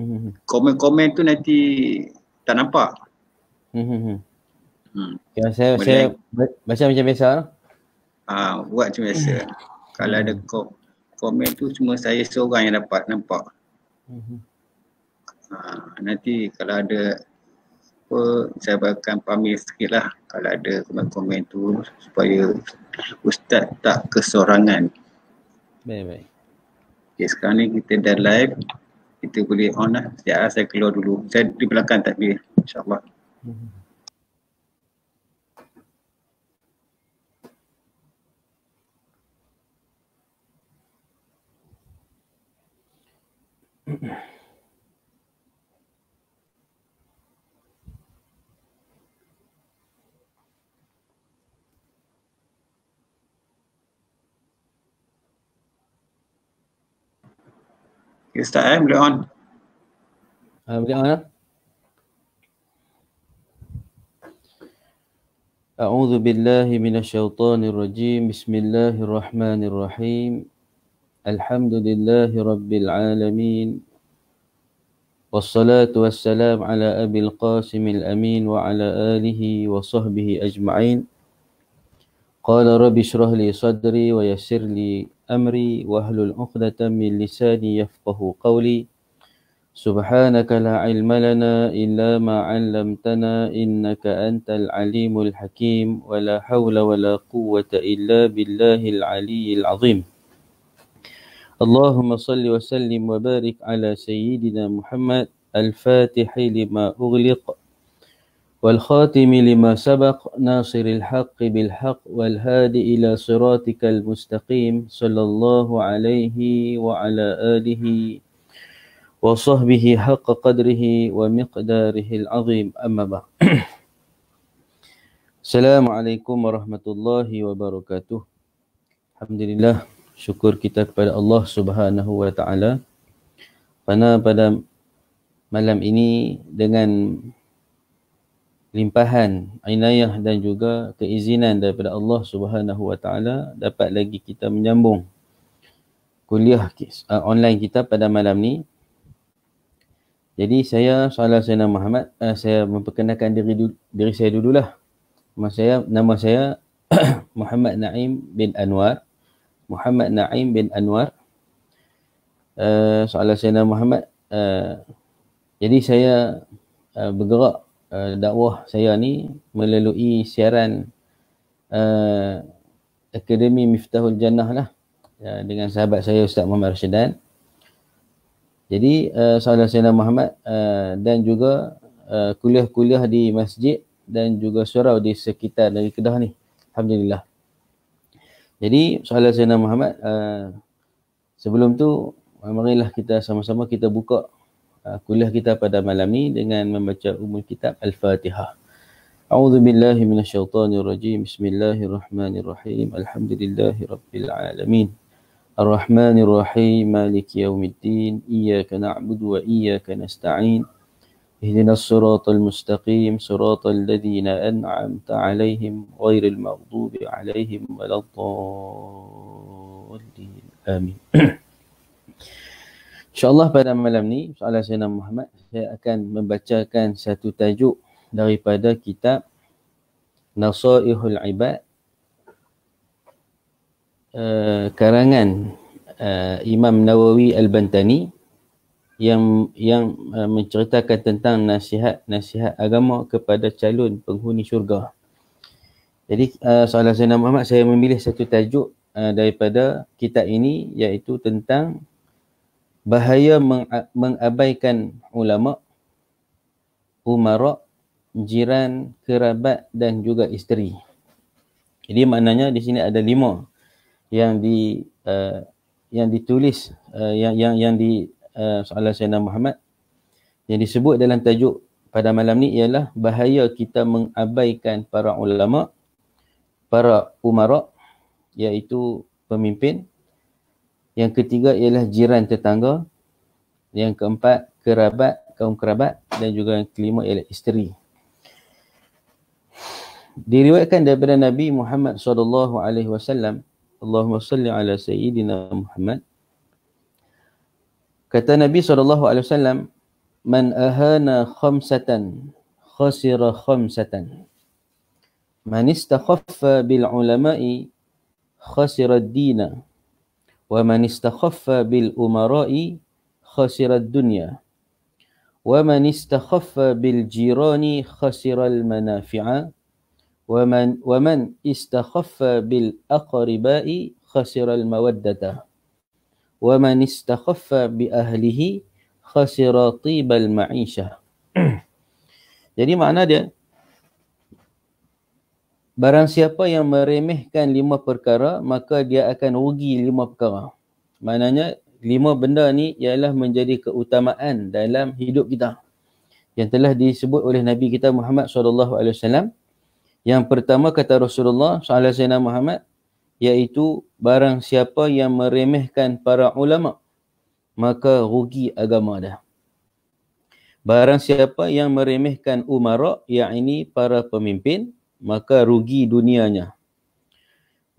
Mm-hmm. komen-komen tu nanti tak nampak. Mm-hmm. Hmm. Ya, saya, saya baca macam biasa. Ah, ha, buat macam biasa. Mm-hmm. Kalau ada kom komen tu cuma saya seorang yang dapat nampak. Ha, nanti kalau ada apa, saya akan pamit sikit lah. kalau ada komen-komen tu supaya Ustaz tak kesorangan. Baik, baik. Okay, sekarang ni kita dah live kita boleh on lah. Sekejap lah, saya keluar dulu. Saya di belakang tak boleh. InsyaAllah. mm Yes, I am أعوذ بالله من الشيطان الرجيم بسم الله الرحمن الرحيم الحمد لله رب العالمين والصلاة والسلام على أبي القاسم الأمين وعلى آله وصحبه أجمعين قال رب اشرح لي صدري ويسر لي أمري وأهلل عقدة من لساني يفقه قولي سبحانك لا علم لنا إلا ما علمتنا إنك أنت العليم الحكيم ولا حول ولا قوة إلا بالله العلي العظيم اللهم صل وسلم وبارك على سيدنا محمد الفاتح لما أغلق والخاتم لما سبق ناصر الحق بالحق والهادي إلى صراطك المستقيم صلى الله عليه وعلى آله وصحبه حق قدره ومقداره العظيم أما بعد السلام عليكم ورحمة الله وبركاته الحمد لله شكر كتاب الله سبحانه وتعالى فنا pada malam ini dengan limpahan inayah dan juga keizinan daripada Allah Subhanahu Wa Taala dapat lagi kita menyambung kuliah uh, online kita pada malam ni. Jadi saya Salah nama Muhammad, uh, saya memperkenalkan diri diri saya dululah. Nama saya nama saya Muhammad Naim bin Anwar. Muhammad Naim bin Anwar. Uh, Salah Sayyidina Muhammad uh, jadi saya uh, bergerak uh, dakwah saya ni melalui siaran uh, Akademi Miftahul Jannah lah uh, dengan sahabat saya Ustaz Muhammad Rashidan. Jadi uh, Salah Sayyidina Muhammad uh, dan juga kuliah-kuliah di masjid dan juga surau di sekitar dari Kedah ni. Alhamdulillah. Jadi Salah Sayyidina Muhammad uh, sebelum tu marilah kita sama-sama kita buka Ah, kuliah kita pada malam ini dengan membaca umum kitab Al-Fatihah. A'udzu billahi minasyaitonir rajim. Bismillahirrahmanirrahim. Alhamdulillahi rabbil alamin. Ar-Rahmanirrahim. Maliki yaumiddin. Iyyaka na'budu wa iyyaka nasta'in. Ihdinas siratal mustaqim. Siratal ladzina an'amta 'alaihim ghairil maghdubi 'alaihim waladdallin. Amin. InsyaAllah pada malam ni, soalan saya nama Muhammad, saya akan membacakan satu tajuk daripada kitab Nasaihul Ibad uh, karangan uh, Imam Nawawi Al-Bantani yang yang uh, menceritakan tentang nasihat-nasihat agama kepada calon penghuni syurga. Jadi uh, soalan saya nama Muhammad, saya memilih satu tajuk uh, daripada kitab ini iaitu tentang bahaya mengabaikan ulama umara jiran kerabat dan juga isteri jadi maknanya di sini ada lima yang di uh, yang ditulis uh, yang yang yang di uh, soalan Sayyidina Muhammad yang disebut dalam tajuk pada malam ni ialah bahaya kita mengabaikan para ulama para umara iaitu pemimpin yang ketiga ialah jiran tetangga. Yang keempat kerabat, kaum kerabat dan juga yang kelima ialah isteri. Diriwayatkan daripada Nabi Muhammad sallallahu alaihi wasallam, Allahumma salli ala sayyidina Muhammad. Kata Nabi sallallahu alaihi wasallam, "Man ahana khamsatan khasira khamsatan." Man istakhaffa bil ulama'i khasira dinah ومن استخف بالأمراء خسر الدنيا ومن استخف بالجيران خسر المنافع ومن ومن استخف بالأقرباء خسر المودة ومن استخف بأهله خسر طيب المعيشة Jadi makna dia Barang siapa yang meremehkan lima perkara, maka dia akan rugi lima perkara. Maknanya, lima benda ni ialah menjadi keutamaan dalam hidup kita. Yang telah disebut oleh Nabi kita Muhammad SAW. Yang pertama kata Rasulullah SAW Muhammad, iaitu barang siapa yang meremehkan para ulama, maka rugi agama dah. Barang siapa yang meremehkan umara, yang para pemimpin, maka rugi dunianya.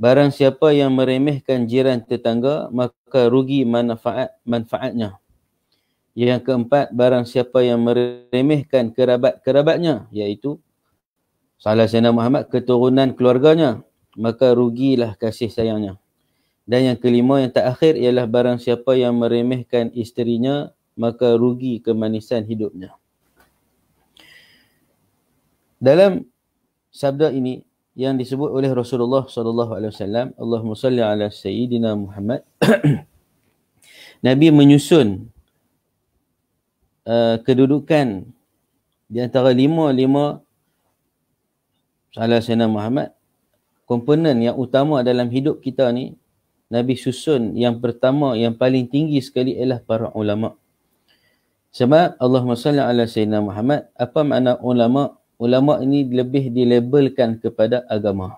Barang siapa yang meremehkan jiran tetangga, maka rugi manfaat manfaatnya. Yang keempat, barang siapa yang meremehkan kerabat-kerabatnya, iaitu Salah Sayyidina Muhammad, keturunan keluarganya, maka rugilah kasih sayangnya. Dan yang kelima, yang tak akhir, ialah barang siapa yang meremehkan isterinya, maka rugi kemanisan hidupnya. Dalam sabda ini yang disebut oleh Rasulullah sallallahu alaihi wasallam Allahumma salli ala sayyidina Muhammad Nabi menyusun uh, kedudukan di antara lima-lima salah sayyidina Muhammad komponen yang utama dalam hidup kita ni Nabi susun yang pertama yang paling tinggi sekali ialah para ulama sebab Allahumma salli ala sayyidina Muhammad apa makna ulama ulama ini lebih dilabelkan kepada agama.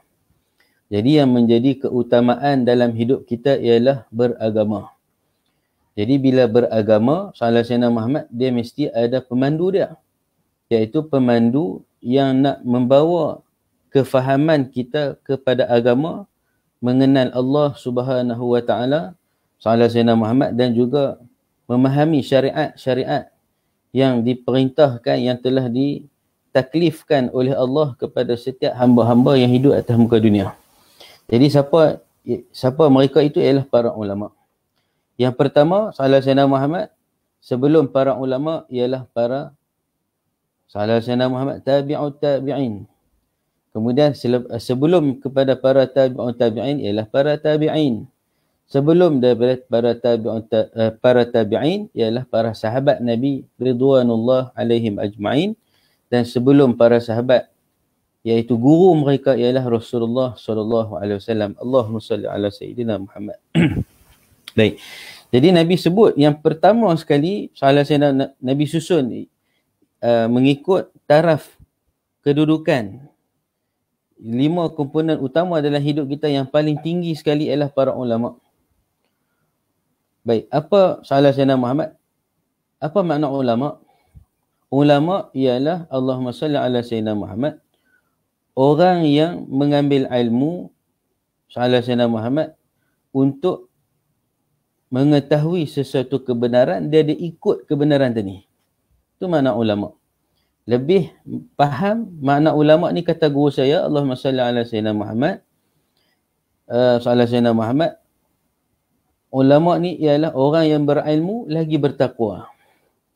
Jadi yang menjadi keutamaan dalam hidup kita ialah beragama. Jadi bila beragama, salah Sayyidina Muhammad dia mesti ada pemandu dia. Iaitu pemandu yang nak membawa kefahaman kita kepada agama mengenal Allah Subhanahu Wa Taala salah Sayyidina Muhammad dan juga memahami syariat-syariat yang diperintahkan yang telah di taklifkan oleh Allah kepada setiap hamba-hamba yang hidup atas muka dunia. Jadi siapa siapa mereka itu ialah para ulama. Yang pertama salah Salasena Muhammad sebelum para ulama ialah para salah Salasena Muhammad tabi'ut tabi'in. Kemudian sebelum kepada para tabi'ut tabi'in ialah para tabi'in. Sebelum daripada para tabi'ut eh, para tabi'in ialah para sahabat Nabi ridwanullah alaihim ajma'in dan sebelum para sahabat iaitu guru mereka ialah Rasulullah sallallahu alaihi wasallam Allahumma salli ala sayyidina Muhammad baik jadi nabi sebut yang pertama sekali salah saya nabi susun uh, mengikut taraf kedudukan lima komponen utama dalam hidup kita yang paling tinggi sekali ialah para ulama baik apa salah saya Muhammad apa makna ulama ulama ialah Allahumma salli ala Sayyidina Muhammad orang yang mengambil ilmu salah Sayyidina Muhammad untuk mengetahui sesuatu kebenaran dia ada ikut kebenaran tadi itu makna ulama lebih faham makna ulama ni kata guru saya Allahumma salli ala Sayyidina Muhammad uh, eh, salah Sayyidina Muhammad ulama ni ialah orang yang berilmu lagi bertakwa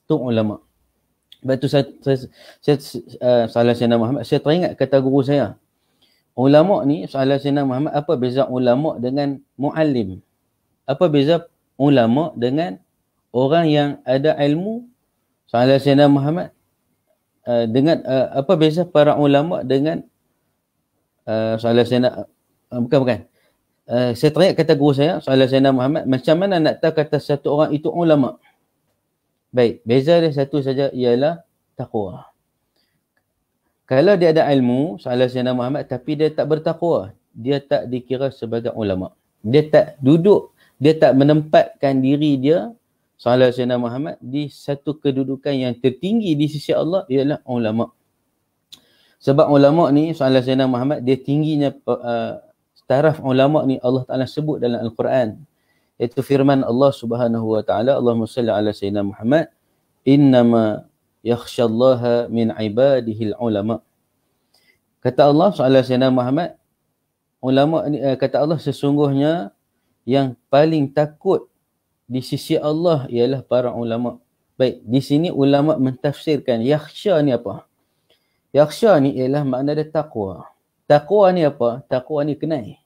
tu ulama sebab tu saya, saya, saya, uh, eh, salah Sayyidina Muhammad, saya teringat kata guru saya. Ulama ni, salah Sayyidina Muhammad, apa beza ulama dengan muallim? Apa beza ulama dengan orang yang ada ilmu? Salah Sayyidina Muhammad, uh, dengan uh, apa beza para ulama dengan uh, salah Sayyidina, uh, bukan, bukan. Uh, saya teringat kata guru saya, salah Sayyidina Muhammad, macam mana nak tahu kata satu orang itu ulama'? Baik, beza dia satu saja ialah takwa. Kalau dia ada ilmu, soalan Sayyidina Muhammad, tapi dia tak bertakwa, dia tak dikira sebagai ulama. Dia tak duduk, dia tak menempatkan diri dia, soalan Sayyidina Muhammad, di satu kedudukan yang tertinggi di sisi Allah, ialah ulama. Sebab ulama ni, soalan Sayyidina Muhammad, dia tingginya, uh, taraf ulama ni Allah Ta'ala sebut dalam Al-Quran iaitu firman Allah Subhanahu wa taala Allahumma salli ala sayyidina Muhammad innama yakhshallaha min ibadihi ulama kata Allah salli ala sayyidina Muhammad ulama ni, eh, kata Allah sesungguhnya yang paling takut di sisi Allah ialah para ulama baik di sini ulama mentafsirkan yakhsha ni apa yakhsha ni ialah makna dia takwa takwa ni apa takwa ni kenai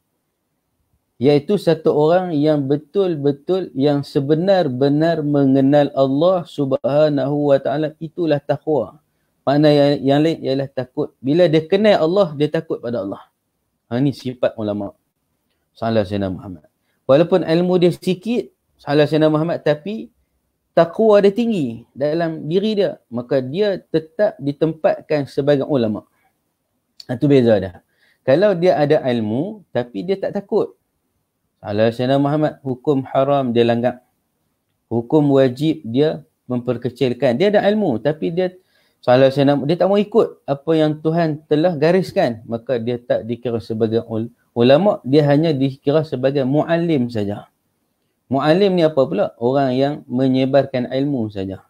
iaitu satu orang yang betul-betul yang sebenar-benar mengenal Allah Subhanahu wa taala itulah takwa. Mana yang, yang lain ialah takut. Bila dia kenal Allah, dia takut pada Allah. Ha ni sifat ulama. Salah Sayyidina Muhammad. Walaupun ilmu dia sikit, salah Sayyidina Muhammad tapi takwa dia tinggi dalam diri dia. Maka dia tetap ditempatkan sebagai ulama. Itu ha, beza dah. Kalau dia ada ilmu tapi dia tak takut kalau Sayyidina Muhammad hukum haram dia langgar. Hukum wajib dia memperkecilkan. Dia ada ilmu tapi dia Salah Sayyidina dia tak mau ikut apa yang Tuhan telah gariskan. Maka dia tak dikira sebagai ul ulama. Dia hanya dikira sebagai muallim saja. Muallim ni apa pula? Orang yang menyebarkan ilmu saja.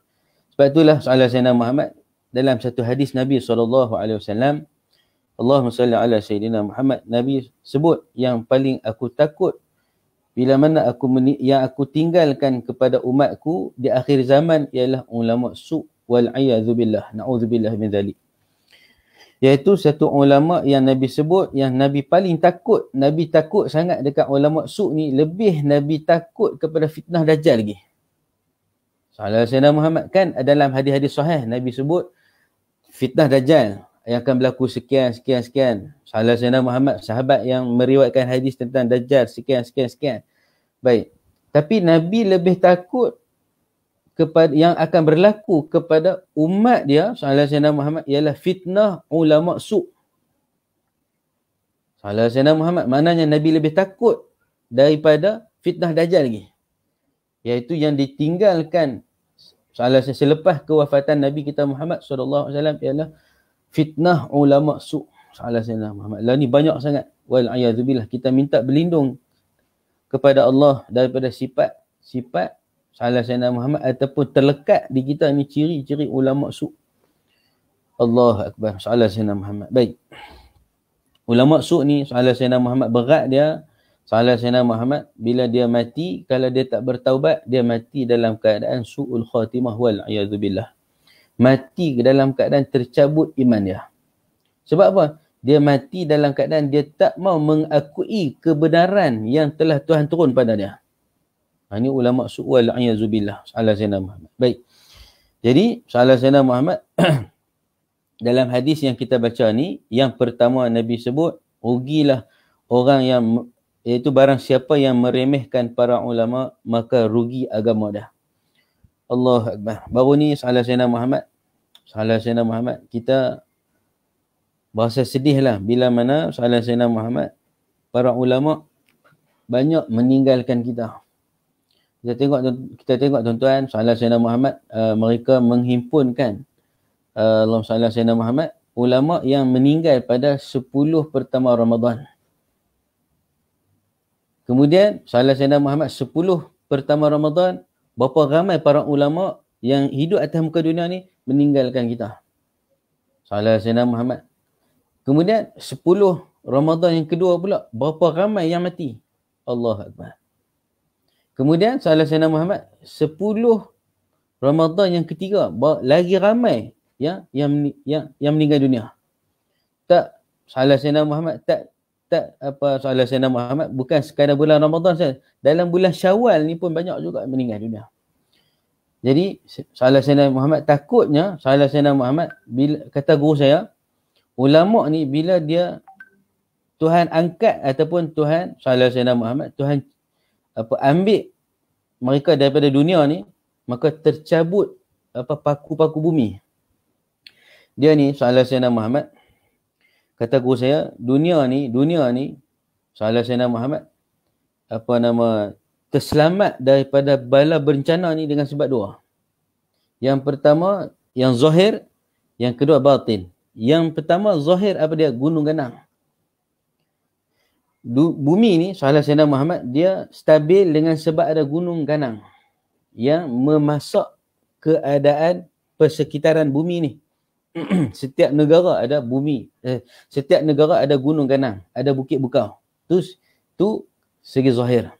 Sebab itulah Salah Sayyidina Muhammad dalam satu hadis Nabi SAW Allahumma salli ala Sayyidina Muhammad Nabi sebut yang paling aku takut bila mana aku yang aku tinggalkan kepada umatku di akhir zaman ialah ulama su wal iyadhu billah naudzubillah min zalik iaitu satu ulama yang nabi sebut yang nabi paling takut nabi takut sangat dekat ulama su ni lebih nabi takut kepada fitnah dajal lagi Salah Sayyidina Muhammad kan dalam hadis-hadis sahih Nabi sebut fitnah dajal yang akan berlaku sekian sekian sekian salah Zainal Muhammad sahabat yang meriwayatkan hadis tentang Dajjal sekian sekian sekian baik tapi Nabi lebih takut kepada yang akan berlaku kepada umat dia salah Zainal Muhammad ialah fitnah ulama su salah Zainal Muhammad maknanya Nabi lebih takut daripada fitnah Dajjal lagi iaitu yang ditinggalkan salah selepas kewafatan Nabi kita Muhammad saw ialah fitnah ulama su salah saya nama Muhammad lah ni banyak sangat wal ayazubillah kita minta berlindung kepada Allah daripada sifat sifat salah saya nama Muhammad ataupun terlekat di kita ni ciri-ciri ulama su Allah akbar salah saya nama Muhammad baik ulama su ni salah saya nama Muhammad berat dia salah saya nama Muhammad bila dia mati kalau dia tak bertaubat dia mati dalam keadaan suul khatimah wal ayazubillah mati dalam keadaan tercabut iman dia. Sebab apa? Dia mati dalam keadaan dia tak mau mengakui kebenaran yang telah Tuhan turun pada dia. Ha, ini ulama su'wal a'yazubillah. Salah Sayyidina Muhammad. Baik. Jadi, salah Sayyidina Muhammad dalam hadis yang kita baca ni, yang pertama Nabi sebut, rugilah orang yang, iaitu barang siapa yang meremehkan para ulama, maka rugi agama dah. Allah Akbar. Baru ni salah Sayyidina Muhammad Salah Sayyidina Muhammad kita bahasa sedih lah bila mana Salah Sayyidina Muhammad para ulama banyak meninggalkan kita. Kita tengok kita tengok tuan-tuan Salah Sayyidina Muhammad uh, mereka menghimpunkan uh, Allah Salah Sayyidina Muhammad ulama yang meninggal pada 10 pertama Ramadan. Kemudian Salah Sayyidina Muhammad 10 pertama Ramadan berapa ramai para ulama yang hidup atas muka dunia ni meninggalkan kita. Salah Sayyidina Muhammad. Kemudian 10 Ramadan yang kedua pula, berapa ramai yang mati? Allah Akbar. Kemudian Salah Sayyidina Muhammad 10 Ramadan yang ketiga, lagi ramai ya yang yang, yang yang meninggal dunia. Tak Salah Sayyidina Muhammad tak tak apa Salah Sayyidina Muhammad bukan sekadar bulan Ramadan saja. Dalam bulan Syawal ni pun banyak juga meninggal dunia. Jadi salah Sayyidina Muhammad takutnya salah Sayyidina Muhammad bila kata guru saya ulama ni bila dia Tuhan angkat ataupun Tuhan salah Sayyidina Muhammad Tuhan apa ambil mereka daripada dunia ni maka tercabut apa paku-paku bumi. Dia ni salah Sayyidina Muhammad kata guru saya dunia ni dunia ni salah Sayyidina Muhammad apa nama terselamat daripada bala bencana ni dengan sebab dua. Yang pertama, yang zahir. Yang kedua, batin. Yang pertama, zahir apa dia? Gunung ganang. Du, bumi ni, soalan Sayyidina Muhammad, dia stabil dengan sebab ada gunung ganang yang memasak keadaan persekitaran bumi ni. setiap negara ada bumi. Eh, setiap negara ada gunung ganang, ada bukit bukau. Terus, tu segi zahir.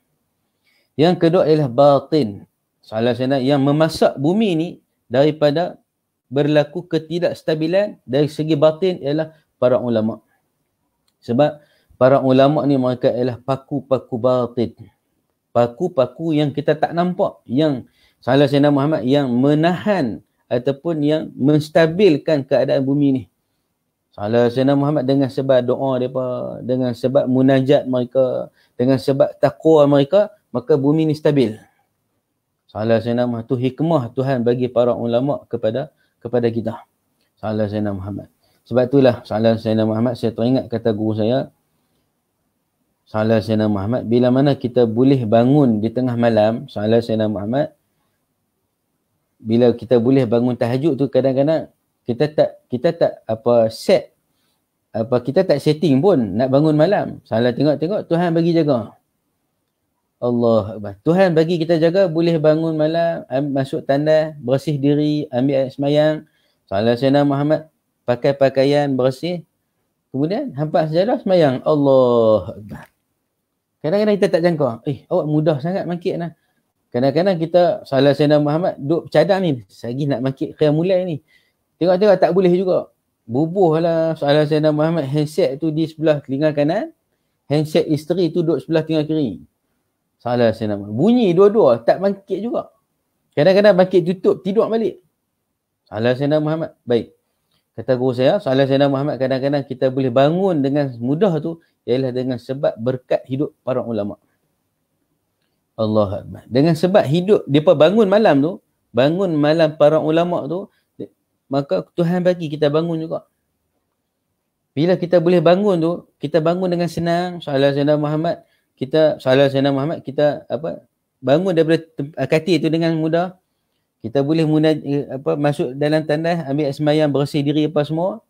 Yang kedua ialah batin. Soalan saya nak, yang memasak bumi ni daripada berlaku ketidakstabilan dari segi batin ialah para ulama. Sebab para ulama ni mereka ialah paku-paku batin. Paku-paku yang kita tak nampak yang salah Sayyidina Muhammad yang menahan ataupun yang menstabilkan keadaan bumi ni. Salah Sayyidina Muhammad dengan sebab doa mereka, dengan sebab munajat mereka, dengan sebab takwa mereka, maka bumi ni stabil. Salah saya nama tu hikmah Tuhan bagi para ulama kepada kepada kita. Salah saya nama Muhammad. Sebab itulah salah saya nama Muhammad saya teringat kata guru saya Salah saya nama Muhammad bila mana kita boleh bangun di tengah malam Salah saya nama Muhammad bila kita boleh bangun tahajud tu kadang-kadang kita tak kita tak apa set apa kita tak setting pun nak bangun malam salah tengok-tengok Tuhan bagi jaga Allah Tuhan bagi kita jaga boleh bangun malam masuk tanda bersih diri ambil air semayang salah sayang Muhammad pakai pakaian bersih kemudian hampas sejarah semayang Allah kadang-kadang kita tak jangka eh awak mudah sangat makik nah. kadang-kadang kita salah sayang Muhammad duduk cadang ni lagi nak makik kaya mulai ni tengok-tengok tak boleh juga bubuh lah salah sayang Muhammad handset tu di sebelah telinga kanan handset isteri tu duduk sebelah telinga kiri Salah saya nama. Bunyi dua-dua tak bangkit juga. Kadang-kadang bangkit tutup tidur balik. Salah saya nama Muhammad. Baik. Kata guru saya, salah saya nama Muhammad kadang-kadang kita boleh bangun dengan mudah tu ialah dengan sebab berkat hidup para ulama. Allah Akbar. Dengan sebab hidup depa bangun malam tu, bangun malam para ulama tu maka Tuhan bagi kita bangun juga. Bila kita boleh bangun tu, kita bangun dengan senang. Salah saya nama Muhammad kita salah Sayyidina Muhammad kita apa bangun daripada tem- eh, katil tu dengan mudah kita boleh muna, eh, apa masuk dalam tandas ambil sembahyang bersih diri apa semua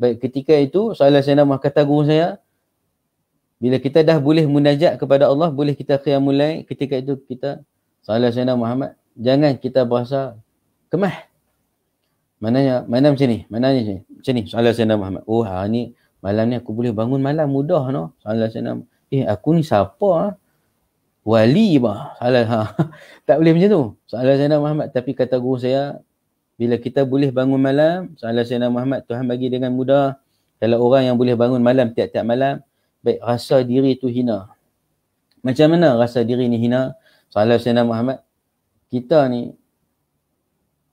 baik ketika itu salah Sayyidina Muhammad kata guru saya bila kita dah boleh munajat kepada Allah boleh kita mulai ketika itu kita salah Sayyidina Muhammad jangan kita berasa kemah mananya mana macam ni mananya macam ni macam ni salah Sayyidina Muhammad oh hari ni malam ni aku boleh bangun malam mudah no salah Sayyidina Muhammad eh aku ni siapa ah? wali bah salah ha. tak boleh macam tu soalan Sayyidina Muhammad tapi kata guru saya bila kita boleh bangun malam soalan Sayyidina Muhammad Tuhan bagi dengan mudah kalau orang yang boleh bangun malam tiap-tiap malam baik rasa diri tu hina macam mana rasa diri ni hina soalan Sayyidina Muhammad kita ni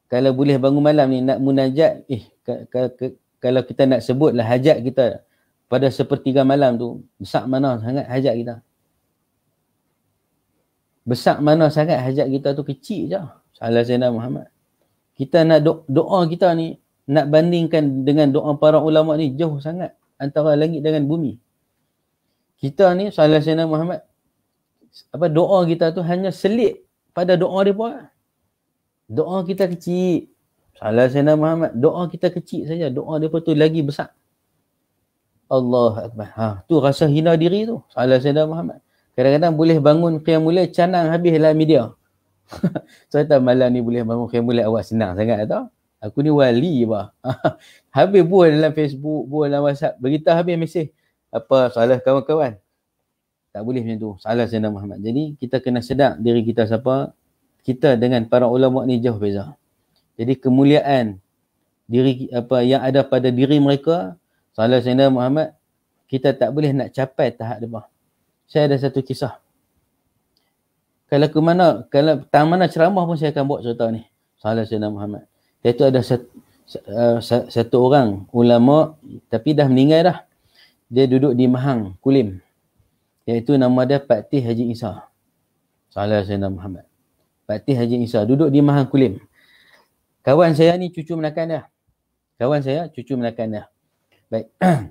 kalau boleh bangun malam ni nak munajat eh k- k- k- kalau kita nak sebutlah hajat kita pada sepertiga malam tu besar mana sangat hajat kita besar mana sangat hajat kita tu kecil je salah Zainal Muhammad kita nak do- doa kita ni nak bandingkan dengan doa para ulama ni jauh sangat antara langit dengan bumi kita ni salah Zainal Muhammad apa doa kita tu hanya selit pada doa dia pun doa kita kecil salah Zainal Muhammad doa kita kecil saja doa dia pun tu lagi besar Allah Akbar. Ha, tu rasa hina diri tu. Salah saya Muhammad. Kadang-kadang boleh bangun kiam mula, canang habis lah media. so, saya tahu malam ni boleh bangun kiam mula, awak senang sangat tau. Aku ni wali bah. habis buah dalam Facebook, buah dalam WhatsApp. Berita habis mesej. Apa salah kawan-kawan? Tak boleh macam tu. Salah saya Muhammad. Jadi, kita kena sedar diri kita siapa. Kita dengan para ulama ni jauh beza. Jadi, kemuliaan diri apa yang ada pada diri mereka Salah Sayyidina Muhammad kita tak boleh nak capai tahap lemah. Saya ada satu kisah. Kalau ke mana, kalau tang mana ceramah pun saya akan buat cerita ni. Salah Sayyidina Muhammad. Dia tu ada satu, uh, satu orang ulama tapi dah meninggal dah. Dia duduk di Mahang, Kulim. Iaitu nama dia Patih Haji Isa. Salah Sayyidina Muhammad. Patih Haji Isa duduk di Mahang, Kulim. Kawan saya ni cucu menakan dia. Kawan saya cucu menakan dia. Baik.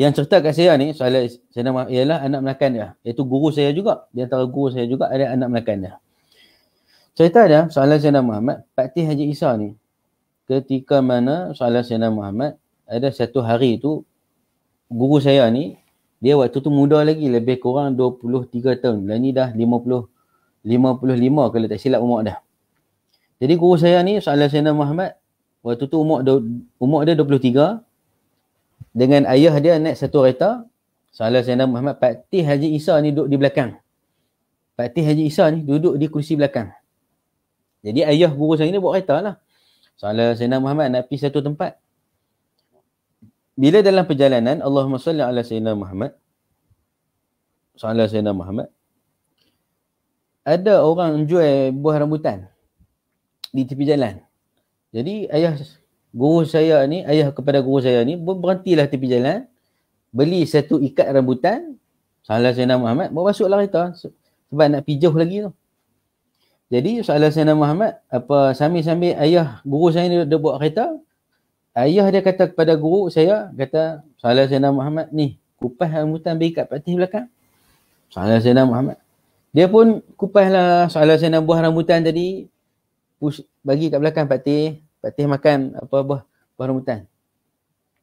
yang cerita kat saya ni soalan saya nama ialah anak menakan dia. Itu guru saya juga. Di antara guru saya juga ada anak menakan dia. Cerita dia soalan saya nama Ahmad Fatih Haji Isa ni ketika mana soalan saya nama Muhammad ada satu hari tu guru saya ni dia waktu tu muda lagi lebih kurang 23 tahun. Dan lah ni dah 50 55 kalau tak silap umur dah. Jadi guru saya ni soalan saya nama Muhammad waktu tu umur umur dia dengan ayah dia naik satu kereta Salah Sayyidina Muhammad Pak Patih Haji Isa ni duduk di belakang Pak Patih Haji Isa ni duduk di kursi belakang jadi ayah guru saya ni buat kereta lah. Salah Sayyidina Muhammad nak pergi satu tempat. Bila dalam perjalanan Allahumma salli ala Sayyidina Muhammad Salah Sayyidina Muhammad ada orang jual buah rambutan di tepi jalan. Jadi ayah guru saya ni, ayah kepada guru saya ni, berhentilah tepi jalan, beli satu ikat rambutan, salah saya Sayyidina Muhammad, bawa masuklah kereta. Sebab nak pijauh lagi tu. Jadi salah saya Sayyidina Muhammad, apa sambil-sambil ayah guru saya ni dia buat kereta, ayah dia kata kepada guru saya, kata, salah saya Sayyidina Muhammad ni, kupas rambutan berikat patih belakang. Salah saya Sayyidina Muhammad. Dia pun lah salah saya Sayyidina buah rambutan tadi, push, bagi kat belakang patih, Patih makan apa buah buah rambutan.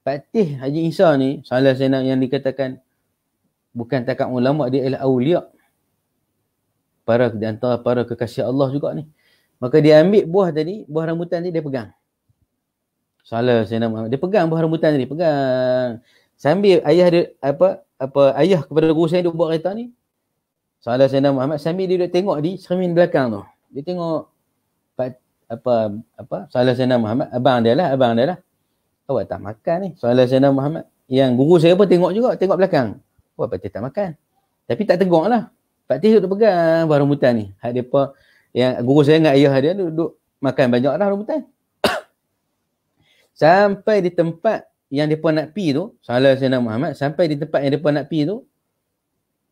Patih Haji Isa ni salah saya nak yang dikatakan bukan takak ulama dia ialah aulia. Para di antara para kekasih Allah juga ni. Maka dia ambil buah tadi, buah rambutan tadi dia pegang. Salah saya nak dia pegang buah rambutan tadi, pegang. Sambil ayah dia apa apa ayah kepada guru saya dia buat kereta ni. Salah saya nak Muhammad sambil dia duduk tengok di cermin belakang tu. Dia tengok apa apa salah sena Muhammad abang dia lah abang dia lah oh, awak tak makan ni salah sena Muhammad yang guru saya pun tengok juga tengok belakang apa oh, dia tak makan tapi tak tengok lah Pak Tih duduk pegang buah rumputan ni hak depa yang guru saya dengan ayah dia duduk makan banyak lah rumputan sampai di tempat yang depa nak pi tu salah sena Muhammad sampai di tempat yang depa nak pi tu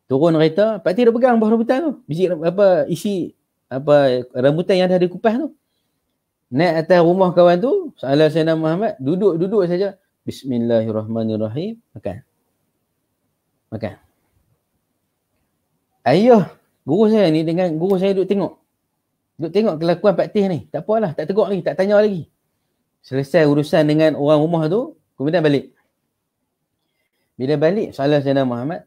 turun kereta Pak Tih duduk pegang buah rumputan tu biji apa isi apa rambutan yang dah dikupas tu naik atas rumah kawan tu salah nama Muhammad duduk-duduk saja bismillahirrahmanirrahim makan makan ayah guru saya ni dengan guru saya duduk tengok duduk tengok kelakuan Pak Tih ni tak apalah tak tegur lagi tak tanya lagi selesai urusan dengan orang rumah tu kemudian balik bila balik salah nama Muhammad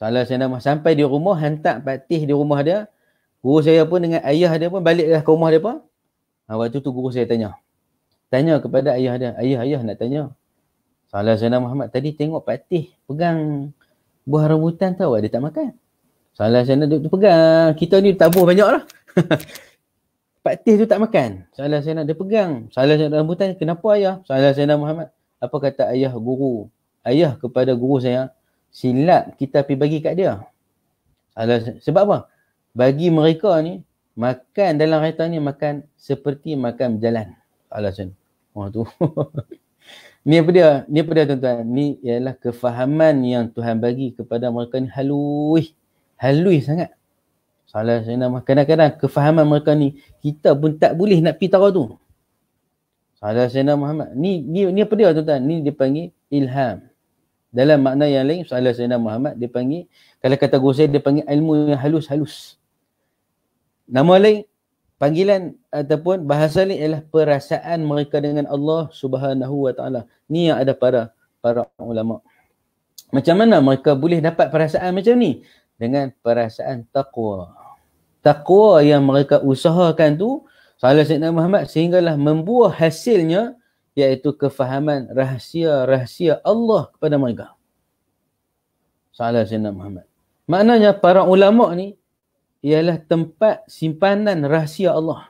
salah Sayyidina Muhammad sampai di rumah hantar Pak Tih di rumah dia guru saya pun dengan ayah dia pun baliklah ke rumah dia pun Ha, waktu tu guru saya tanya. Tanya kepada ayah dia. Ayah, ayah nak tanya. Salah Sayyidina Muhammad tadi tengok patih pegang buah rambutan tau. Dia tak makan. Salah Sayyidina duduk tu pegang. Kita ni tabuh banyak lah. patih tu tak makan. Salah Sayyidina dia pegang. Salah Sayyidina rambutan kenapa ayah? Salah Sayyidina Muhammad. Apa kata ayah guru? Ayah kepada guru saya silap kita pergi bagi kat dia. Salah, sebab apa? Bagi mereka ni makan dalam kereta ni makan seperti makan berjalan Allah SWT oh, tu. ni apa dia? ni apa dia tuan-tuan? ni ialah kefahaman yang Tuhan bagi kepada mereka ni halus halui sangat Salah Sayyidina Muhammad. Kadang-kadang kefahaman mereka ni, kita pun tak boleh nak pergi tarah tu. Salah saya Sayyidina Muhammad. Ni, ni, ni apa dia tuan-tuan? Ni dipanggil ilham. Dalam makna yang lain, Salah saya Sayyidina Muhammad dipanggil, kalau kata guru saya, dipanggil ilmu yang halus-halus. Nama lain panggilan ataupun bahasa lain ialah perasaan mereka dengan Allah Subhanahu Wa Taala. Ni yang ada para para ulama. Macam mana mereka boleh dapat perasaan macam ni? Dengan perasaan takwa. Takwa yang mereka usahakan tu Salah Sayyidina Muhammad sehinggalah membuah hasilnya iaitu kefahaman rahsia-rahsia Allah kepada mereka. Salah Sayyidina Muhammad. Maknanya para ulama' ni ialah tempat simpanan rahsia Allah.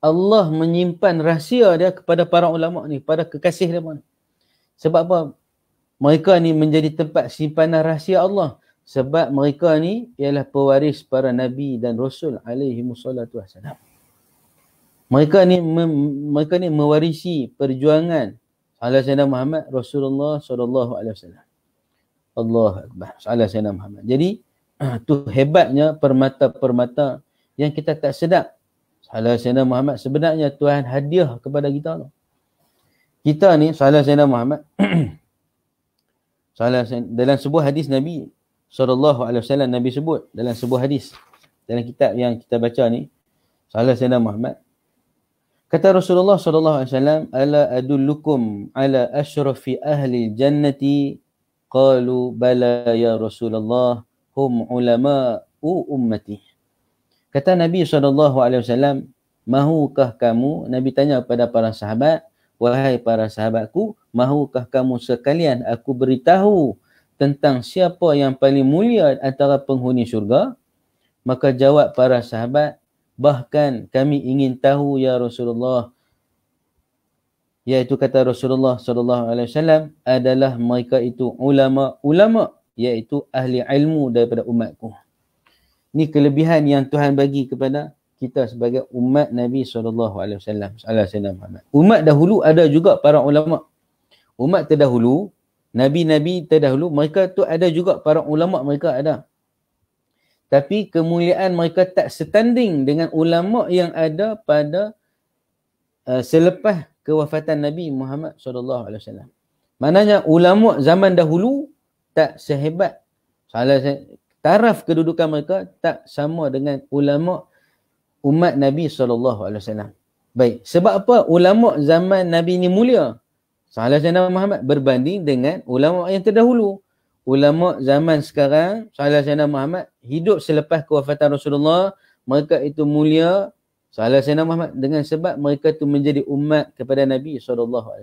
Allah menyimpan rahsia dia kepada para ulama ni, pada kekasih dia pun. Sebab apa? Mereka ni menjadi tempat simpanan rahsia Allah. Sebab mereka ni ialah pewaris para Nabi dan Rasul alaihi musallatu wassalam. Mereka ni mereka ni mewarisi perjuangan Allah Sayyidina Muhammad Rasulullah sallallahu alaihi wasallam. Allah Akbar. Salah Sayyidina Muhammad. Jadi Ah, tu hebatnya permata-permata yang kita tak sedap. Salah Sayyidina Muhammad sebenarnya Tuhan hadiah kepada kita tu. Kita ni salah Sayyidina Muhammad salah dalam sebuah hadis Nabi saw. alaihi wasallam Nabi sebut dalam sebuah hadis dalam kitab yang kita baca ni salah Sayyidina Muhammad kata Rasulullah sallallahu alaihi wasallam ala adullukum ala asyrafi ahli jannati qalu bala ya Rasulullah hum ulama'u ummati. Kata Nabi SAW, mahukah kamu, Nabi tanya kepada para sahabat, wahai para sahabatku, mahukah kamu sekalian aku beritahu tentang siapa yang paling mulia antara penghuni syurga? Maka jawab para sahabat, bahkan kami ingin tahu ya Rasulullah, iaitu kata Rasulullah SAW, adalah mereka itu ulama-ulama iaitu ahli ilmu daripada umatku. Ini kelebihan yang Tuhan bagi kepada kita sebagai umat Nabi SAW. Umat dahulu ada juga para ulama. Umat terdahulu, Nabi-Nabi terdahulu, mereka tu ada juga para ulama mereka ada. Tapi kemuliaan mereka tak setanding dengan ulama yang ada pada uh, selepas kewafatan Nabi Muhammad SAW. Maknanya ulama zaman dahulu tak sehebat salah taraf kedudukan mereka tak sama dengan ulama umat Nabi SAW. Baik, sebab apa ulama zaman Nabi ni mulia? Salah Sayyidina Muhammad berbanding dengan ulama yang terdahulu. Ulama zaman sekarang, Salah Sayyidina Muhammad hidup selepas kewafatan Rasulullah, mereka itu mulia, Salah Sayyidina Muhammad dengan sebab mereka itu menjadi umat kepada Nabi SAW.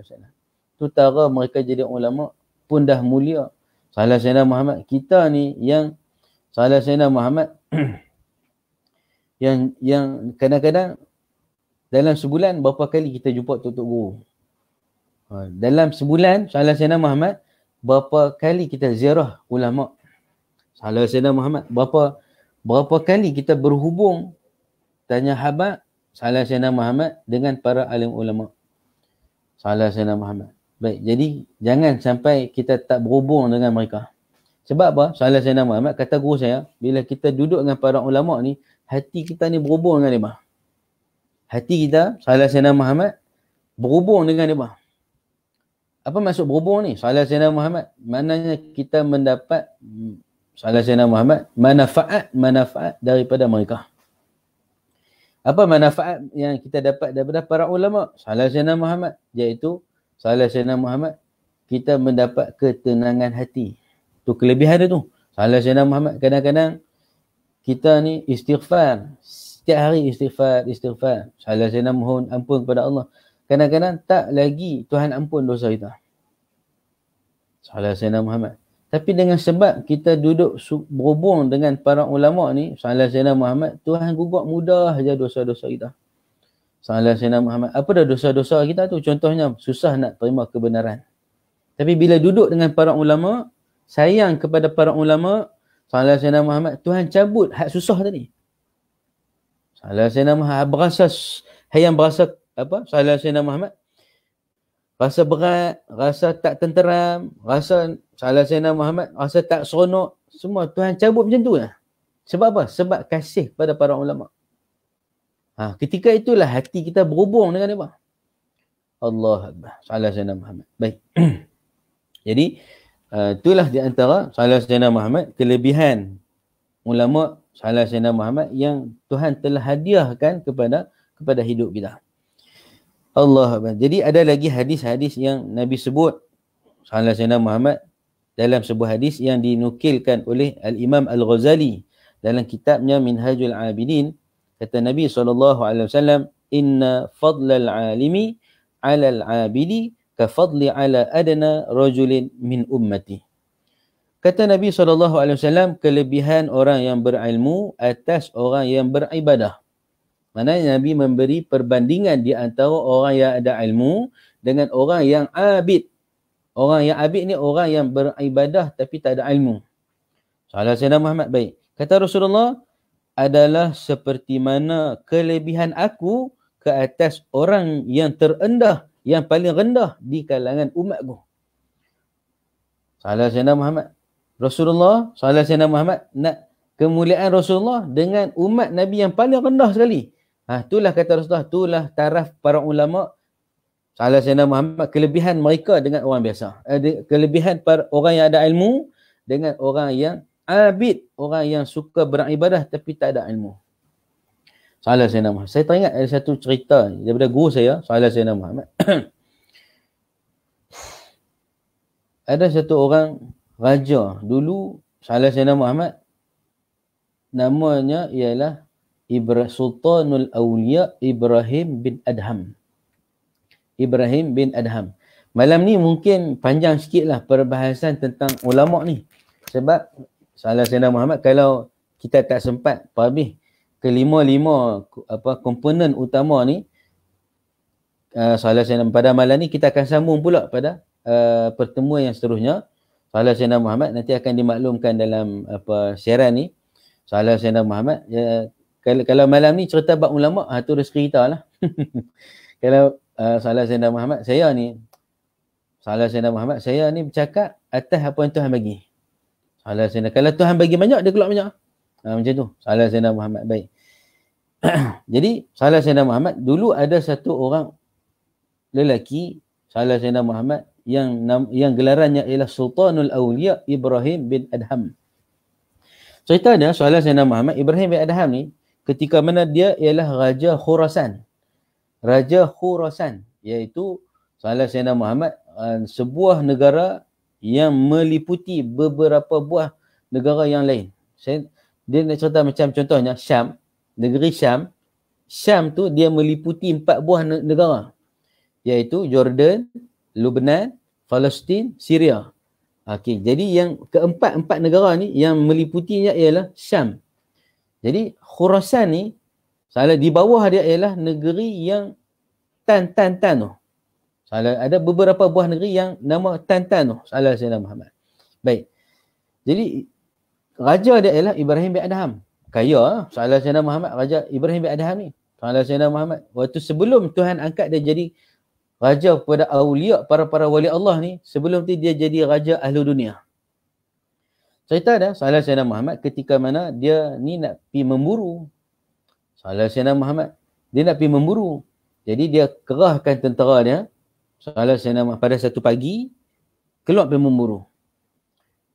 Tutara mereka jadi ulama pun dah mulia. Salah Sayyidina Muhammad kita ni yang Salah Sayyidina Muhammad yang yang kadang-kadang dalam sebulan berapa kali kita jumpa Tok Guru. Ha, dalam sebulan Salah Sayyidina Muhammad berapa kali kita ziarah ulama Salah Sayyidina Muhammad berapa berapa kali kita berhubung tanya khabar Salah Sayyidina Muhammad dengan para alim ulama Salah Sayyidina Muhammad Baik, jadi jangan sampai kita tak berhubung dengan mereka. Sebab apa? Soalan saya nama Ahmad, kata guru saya, bila kita duduk dengan para ulama ni, hati kita ni berhubung dengan mereka. Hati kita, soalan saya nama Ahmad, berhubung dengan mereka. Apa maksud berhubung ni? Soalan saya nama Ahmad, maknanya kita mendapat hmm, soalan saya nama Ahmad, manfaat-manfaat daripada mereka. Apa manfaat yang kita dapat daripada para ulama? Salah saya Muhammad Ahmad, iaitu salah Sayyidina Muhammad kita mendapat ketenangan hati tu kelebihan dia tu salah Sayyidina Muhammad kadang-kadang kita ni istighfar setiap hari istighfar istighfar salah Sayyidina mohon ampun kepada Allah kadang-kadang tak lagi Tuhan ampun dosa kita salah Sayyidina Muhammad tapi dengan sebab kita duduk berhubung dengan para ulama ni salah Sayyidina Muhammad Tuhan gugur mudah je dosa-dosa kita -dosa Salah Sayyidina Muhammad. Apa dah dosa-dosa kita tu? Contohnya, susah nak terima kebenaran. Tapi bila duduk dengan para ulama, sayang kepada para ulama, Salah Sayyidina Muhammad, Tuhan cabut hak susah tadi. Salah Sayyidina Muhammad, berasa, yang berasa, apa? Salah Sayyidina Muhammad, rasa berat, rasa tak tenteram, rasa Salah Sayyidina Muhammad, rasa tak seronok, semua Tuhan cabut macam tu lah. Sebab apa? Sebab kasih pada para ulama'. Ha, ketika itulah hati kita berhubung dengan apa? Allah Akbar. Salah Sayyidina Muhammad. Baik. Jadi, uh, itulah di antara Salah Sayyidina Muhammad kelebihan ulama Salah Sayyidina Muhammad yang Tuhan telah hadiahkan kepada kepada hidup kita. Allah Akbar. Jadi, ada lagi hadis-hadis yang Nabi sebut Salah Sayyidina Muhammad dalam sebuah hadis yang dinukilkan oleh Al-Imam Al-Ghazali dalam kitabnya Minhajul Abidin kata Nabi saw. alaihi wasallam inna fadlal alimi ala al-abidi ka fadli ala adna rajulin min ummati kata Nabi saw. alaihi kelebihan orang yang berilmu atas orang yang beribadah maknanya Nabi memberi perbandingan di antara orang yang ada ilmu dengan orang yang abid orang yang abid ni orang yang beribadah tapi tak ada ilmu Salah Sayyidina Muhammad baik. Kata Rasulullah, adalah seperti mana kelebihan aku ke atas orang yang terendah, yang paling rendah di kalangan umatku. Salah Sayyidina Muhammad. Rasulullah, Salah Sayyidina Muhammad nak kemuliaan Rasulullah dengan umat Nabi yang paling rendah sekali. Ha, itulah kata Rasulullah, itulah taraf para ulama Salah Sayyidina Muhammad, kelebihan mereka dengan orang biasa. Eh, kelebihan para orang yang ada ilmu dengan orang yang abid orang yang suka beribadah tapi tak ada ilmu. Salah saya nama. Saya teringat ada satu cerita daripada guru saya, salah saya nama. ada satu orang raja dulu salah saya nama Muhammad namanya ialah Ibrahim Sultanul Aulia Ibrahim bin Adham. Ibrahim bin Adham. Malam ni mungkin panjang lah perbahasan tentang ulama ni. Sebab soalan Sayyidina Muhammad kalau kita tak sempat pabih kelima-lima apa komponen utama ni uh, soalan Sayyidina pada malam ni kita akan sambung pula pada uh, pertemuan yang seterusnya soalan Sayyidina Muhammad nanti akan dimaklumkan dalam apa siaran ni soalan Sayyidina Muhammad ya, kalau, kalau malam ni cerita bab ulama ha tu rezeki kita lah kalau uh, soalan Sayyidina Muhammad saya ni soalan Sayyidina Muhammad saya ni bercakap atas apa yang Tuhan bagi Salah Sayyidina. Kalau Tuhan bagi banyak, dia keluar banyak. Ha, macam tu. Salah Sayyidina Muhammad. Baik. Jadi, Salah Sayyidina Muhammad. Dulu ada satu orang lelaki, Salah Sayyidina Muhammad, yang yang gelarannya ialah Sultanul Awliya Ibrahim bin Adham. Cerita dia, Salah Sayyidina Muhammad, Ibrahim bin Adham ni, ketika mana dia ialah Raja Khurasan. Raja Khurasan. Iaitu, Salah Sayyidina Muhammad, uh, sebuah negara yang meliputi beberapa buah negara yang lain. Saya, dia nak cerita macam contohnya Syam, negeri Syam. Syam tu dia meliputi empat buah negara iaitu Jordan, Lebanon, Palestin, Syria. Okay, jadi yang keempat-empat negara ni yang meliputinya ialah Syam. Jadi Khurasan ni salah di bawah dia ialah negeri yang Tan Tan Tan tu. Oh. Salah, ada beberapa buah negeri yang nama Tantan tu. Salah Sayyidina Muhammad. Baik. Jadi, raja dia ialah Ibrahim bin Adham. Kaya. Salah Sayyidina Muhammad, raja Ibrahim bin Adham ni. Salah Sayyidina Muhammad. Waktu sebelum Tuhan angkat dia jadi raja kepada awliya para-para wali Allah ni. Sebelum tu dia jadi raja ahlu dunia. Cerita dah Salah Sayyidina Muhammad ketika mana dia ni nak pi memburu. Salah Sayyidina Muhammad. Dia nak pi memburu. Jadi dia kerahkan tentera dia. Salah saya Muhammad. Pada satu pagi, keluar pergi memburu.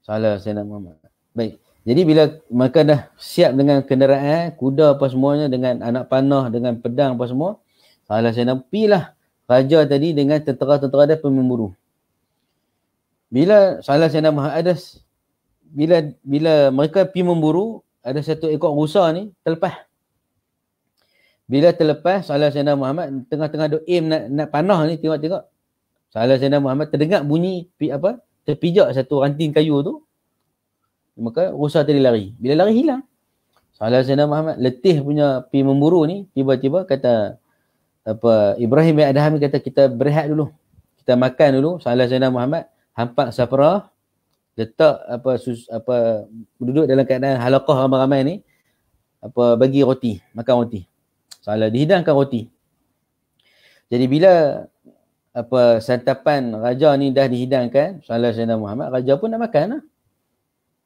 Salah Sayyidina Muhammad. Baik. Jadi bila mereka dah siap dengan kenderaan, kuda apa semuanya, dengan anak panah, dengan pedang apa semua, Salah saya Muhammad, pilah raja tadi dengan tentera-tentera dia pergi memburu. Bila Salah Sayyidina Muhammad ada, bila bila mereka pergi memburu, ada satu ekor rusa ni terlepas. Bila terlepas, Salah saya Sayyidina Muhammad tengah-tengah duk aim nak, nak panah ni, tengok-tengok, Salah Sayyidina Muhammad terdengar bunyi apa terpijak satu ranting kayu tu. Maka rusa tadi lari. Bila lari hilang. Salah Sayyidina Muhammad letih punya pi memburu ni tiba-tiba kata apa Ibrahim bin Adham kata kita berehat dulu. Kita makan dulu. Salah Sayyidina Muhammad hampak safra letak apa sus, apa duduk dalam keadaan halaqah ramai-ramai ni apa bagi roti, makan roti. Salah dihidangkan roti. Jadi bila apa santapan raja ni dah dihidangkan salah Sayyidina Muhammad raja pun nak makan lah.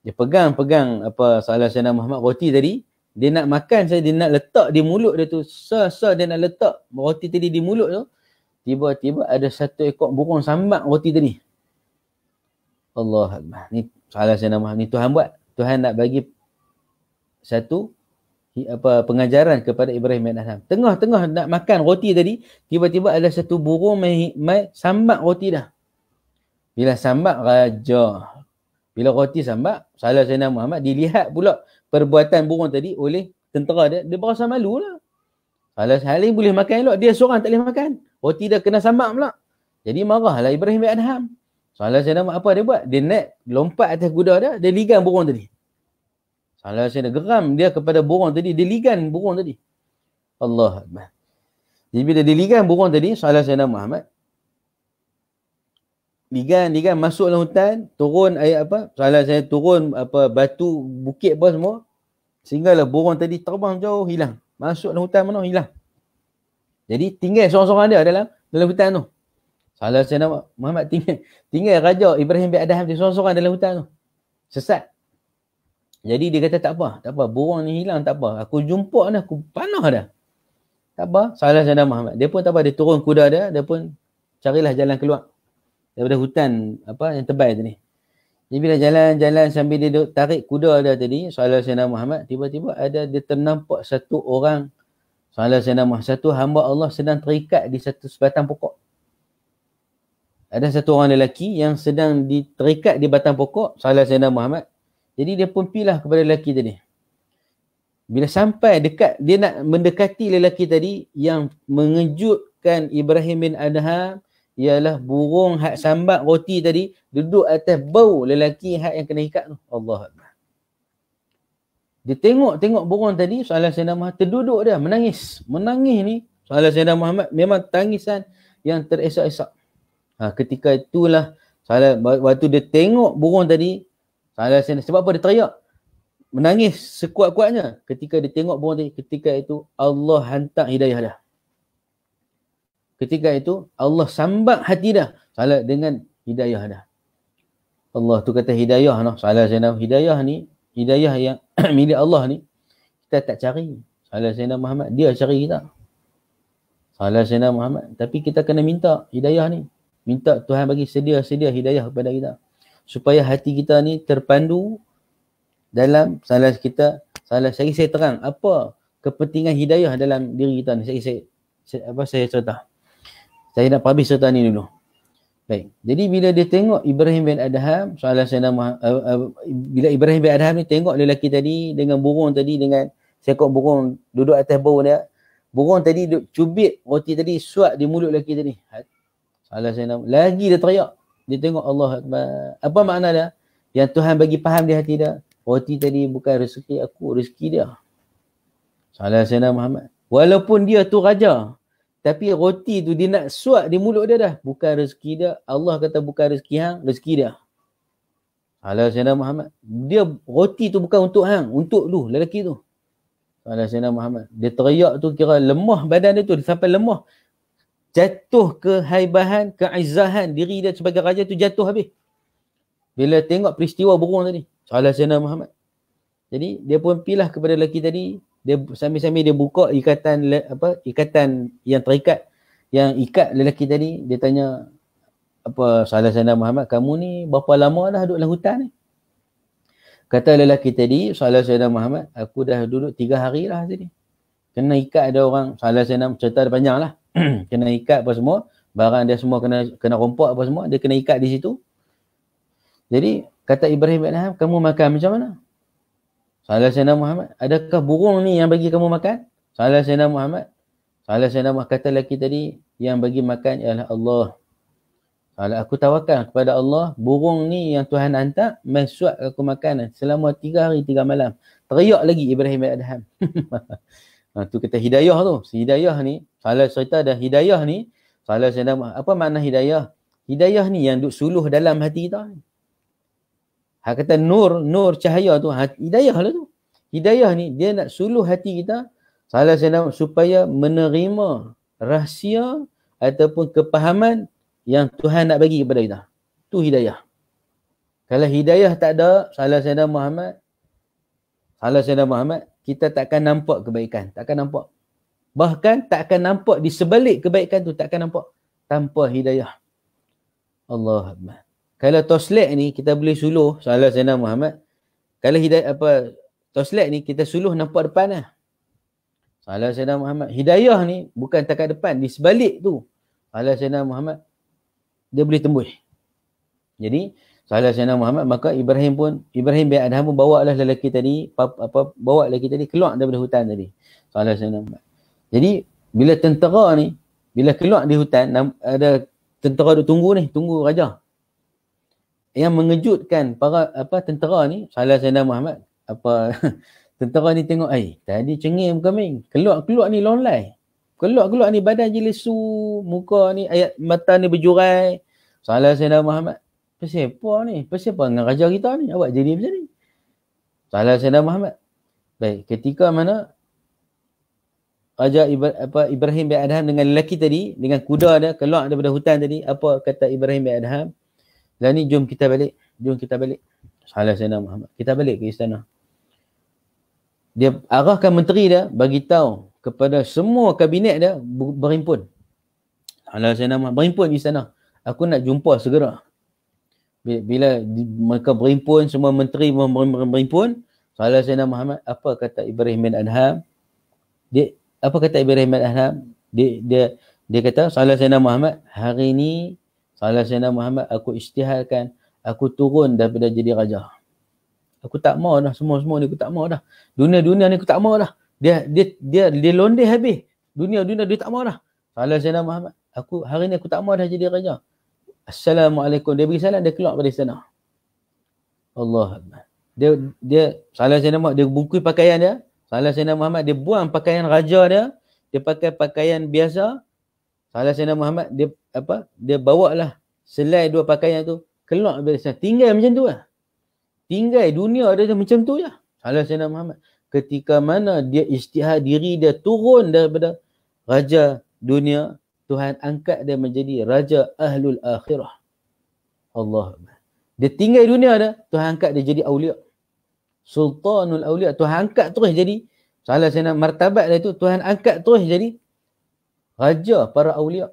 dia pegang-pegang apa salah Sayyidina Muhammad roti tadi dia nak makan saya dia nak letak di mulut dia tu sa-sa dia nak letak roti tadi di mulut tu tiba-tiba ada satu ekor burung sambak roti tadi Allah Allah ni salah Sayyidina Muhammad ni Tuhan buat Tuhan nak bagi satu apa pengajaran kepada Ibrahim bin Adham. Tengah-tengah nak makan roti tadi, tiba-tiba ada satu burung mai, mai sambak roti dah. Bila sambak raja. Bila roti sambak, salah Sayyidina Muhammad dilihat pula perbuatan burung tadi oleh tentera dia, dia berasa malu lah. Salah Sayyidina boleh makan elok, dia seorang tak boleh makan. Roti dah kena sambak pula. Jadi marahlah Ibrahim bin Adham. Salah Sayyidina Muhammad apa dia buat? Dia naik lompat atas kuda dia, dia ligang burung tadi. Salah saya geram dia kepada burung tadi, dia ligan burung tadi. Allah Jadi bila dia ligan burung tadi, salah saya Muhammad. Ligan, ligan masuk dalam hutan, turun ayat apa? Salah saya turun apa batu bukit apa semua. Sehinggalah burung tadi terbang jauh hilang. Masuk dalam hutan mana hilang. Jadi tinggal seorang-seorang dia dalam dalam hutan tu. Salah saya Muhammad tinggal tinggal Raja Ibrahim bin Adham di seorang-seorang dalam hutan tu. Sesat. Jadi dia kata tak apa, tak apa. Burung ni hilang tak apa. Aku jumpa dah, aku panah dah. Tak apa, salah sana Muhammad. Dia pun tak apa, dia turun kuda dia, dia pun carilah jalan keluar. Daripada hutan apa yang tebal tadi. Jadi bila jalan-jalan sambil dia duk, tarik kuda dia tadi, salah sana Muhammad, tiba-tiba ada dia ternampak satu orang, salah sana Muhammad, satu hamba Allah sedang terikat di satu sebatang pokok. Ada satu orang lelaki yang sedang diterikat di batang pokok, salah sana Muhammad, jadi dia pun pilah kepada lelaki tadi. Bila sampai dekat, dia nak mendekati lelaki tadi yang mengejutkan Ibrahim bin Adham ialah burung hak sambat roti tadi duduk atas bau lelaki hak yang kena ikat tu. Allah dia tengok-tengok burung tadi soalan Sayyidina Muhammad terduduk dia menangis. Menangis ni soalan Sayyidina Muhammad memang tangisan yang teresak-esak. Ha, ketika itulah soalan waktu dia tengok burung tadi sini sebab apa dia teriak? Menangis sekuat-kuatnya ketika dia tengok buah tadi, ketika itu Allah hantar hidayah dah. Ketika itu Allah sambak hati dah salah dengan hidayah dah. Allah tu kata hidayah noh salah saya hidayah ni hidayah yang milik Allah ni kita tak cari. Salah saya Muhammad dia cari kita. Salah saya Muhammad tapi kita kena minta hidayah ni. Minta Tuhan bagi sedia-sedia hidayah kepada kita supaya hati kita ni terpandu dalam salah kita salah saya saya terang apa kepentingan hidayah dalam diri kita ni saya saya, saya apa saya cerita saya nak habis cerita ni dulu baik jadi bila dia tengok Ibrahim bin Adham salah saya nama uh, uh, bila Ibrahim bin Adham ni tengok lelaki tadi dengan burung tadi dengan seekor burung duduk atas bau dia burung tadi duduk cubit roti tadi suap di mulut lelaki tadi ha, salah saya nama lagi dia teriak dia tengok Allah Akbar. Apa ya. makna dia? Yang Tuhan bagi faham dia hati dia. Roti tadi bukan rezeki aku, rezeki dia. Salah sana Muhammad. Walaupun dia tu raja. Tapi roti tu dia nak suap di mulut dia dah. Bukan rezeki dia. Allah kata bukan rezeki hang, rezeki dia. Salah sana Muhammad. Dia roti tu bukan untuk hang, untuk lu lelaki tu. Salah sana Muhammad. Dia teriak tu kira lemah badan dia tu. Sampai lemah jatuh kehaibahan, keizahan diri dia sebagai raja tu jatuh habis. Bila tengok peristiwa burung tadi. Salah sana Muhammad. Jadi dia pun pilah kepada lelaki tadi. Dia sambil-sambil dia buka ikatan apa ikatan yang terikat yang ikat lelaki tadi. Dia tanya apa salah sana Muhammad kamu ni berapa lama dah duduk dalam hutan ni? Kata lelaki tadi, salah saya Muhammad, aku dah duduk tiga hari lah tadi. Kena ikat ada orang, salah saya cerita panjang lah. kena ikat apa semua barang dia semua kena kena rompak apa semua dia kena ikat di situ jadi kata Ibrahim bin Adham kamu makan macam mana Salah Sayyidina Muhammad adakah burung ni yang bagi kamu makan Salah Sayyidina Muhammad Salah Sayyidina Muhammad kata lelaki tadi yang bagi makan ialah Allah kalau aku tawakal kepada Allah, burung ni yang Tuhan hantar, mensuat aku makan selama tiga hari, tiga malam. Teriak lagi Ibrahim bin Adham. Ha, tu kata hidayah tu. Hidayah ni, salah cerita dan hidayah ni, salah cerita, apa makna hidayah? Hidayah ni yang duduk suluh dalam hati kita ni. Ha, kata nur, nur cahaya tu, ha, hidayah lah tu. Hidayah ni, dia nak suluh hati kita, salah cerita supaya menerima rahsia ataupun kepahaman yang Tuhan nak bagi kepada kita. Tu hidayah. Kalau hidayah tak ada, salah cerita Muhammad, salah cerita Muhammad, kita takkan nampak kebaikan, takkan nampak. Bahkan takkan nampak di sebalik kebaikan tu takkan nampak tanpa hidayah. Allah Akbar. Kalau toslek ni kita boleh suluh, salah sana Muhammad. Kalau hidayah apa, toslek ni kita suluh nampak depan lah. Salah sana Muhammad. Hidayah ni bukan takat depan, di sebalik tu. Salah sana Muhammad. Dia boleh tembus. Jadi, Salah Sayyidina Muhammad maka Ibrahim pun Ibrahim bin Adham pun bawa lah lelaki tadi apa bawa lelaki tadi keluar daripada hutan tadi. Salah Sayyidina Muhammad. Jadi bila tentera ni bila keluar di hutan ada tentera duk tunggu ni tunggu raja. Yang mengejutkan para apa tentera ni Salah Sayyidina Muhammad apa tentera ni tengok ai tadi cengeng kaming keluar-keluar ni lonlai. Keluar-keluar ni badan je lesu, muka ni ayat mata ni berjurai. Salah Sayyidina Muhammad Persiapa ni? Persiapa dengan raja kita ni? Awak jadi macam ni? Salah Sayyidina Muhammad. Baik, ketika mana Raja apa, Ibrahim bin Adham dengan lelaki tadi, dengan kuda dia keluar daripada hutan tadi, apa kata Ibrahim bin Adham? Dan lah ni jom kita balik. Jom kita balik. Salah Sayyidina Muhammad. Kita balik ke istana. Dia arahkan menteri dia bagi tahu kepada semua kabinet dia berimpun. Salah Sayyidina Muhammad. berimpun di sana. Aku nak jumpa segera bila, bila mereka berhimpun semua menteri berhimpun salah Sayyidina Muhammad apa kata Ibrahim bin Adham dia apa kata Ibrahim bin Adham dia dia dia kata salah Sayyidina Muhammad hari ini salah Sayyidina Muhammad aku istiharkan, aku turun daripada jadi raja aku tak mau dah semua-semua ni aku tak mau dah dunia-dunia ni aku tak mau dah dia dia dia dia londeh habis dunia-dunia dia tak mau dah salah Sayyidina Muhammad aku hari ini aku tak mau dah jadi raja Assalamualaikum. Dia beri salam, dia keluar dari sana. Allah Dia, dia, salam Sayyidina Muhammad, dia bungkui pakaian dia. Salam Sayyidina Muhammad, dia buang pakaian raja dia. Dia pakai pakaian biasa. Salam Sayyidina Muhammad, dia, apa, dia bawa lah selai dua pakaian tu. Keluar dari sana. Tinggal macam tu lah. Tinggal dunia dia macam tu je. Salam Sayyidina Muhammad. Ketika mana dia istihad diri dia turun daripada raja dunia Tuhan angkat dia menjadi raja ahlul akhirah. Allah. Dia tinggal dunia dia, Tuhan angkat dia jadi awliya. Sultanul awliya. Tuhan angkat terus jadi, salah saya nak martabat dia tu, Tuhan angkat terus jadi raja para awliya.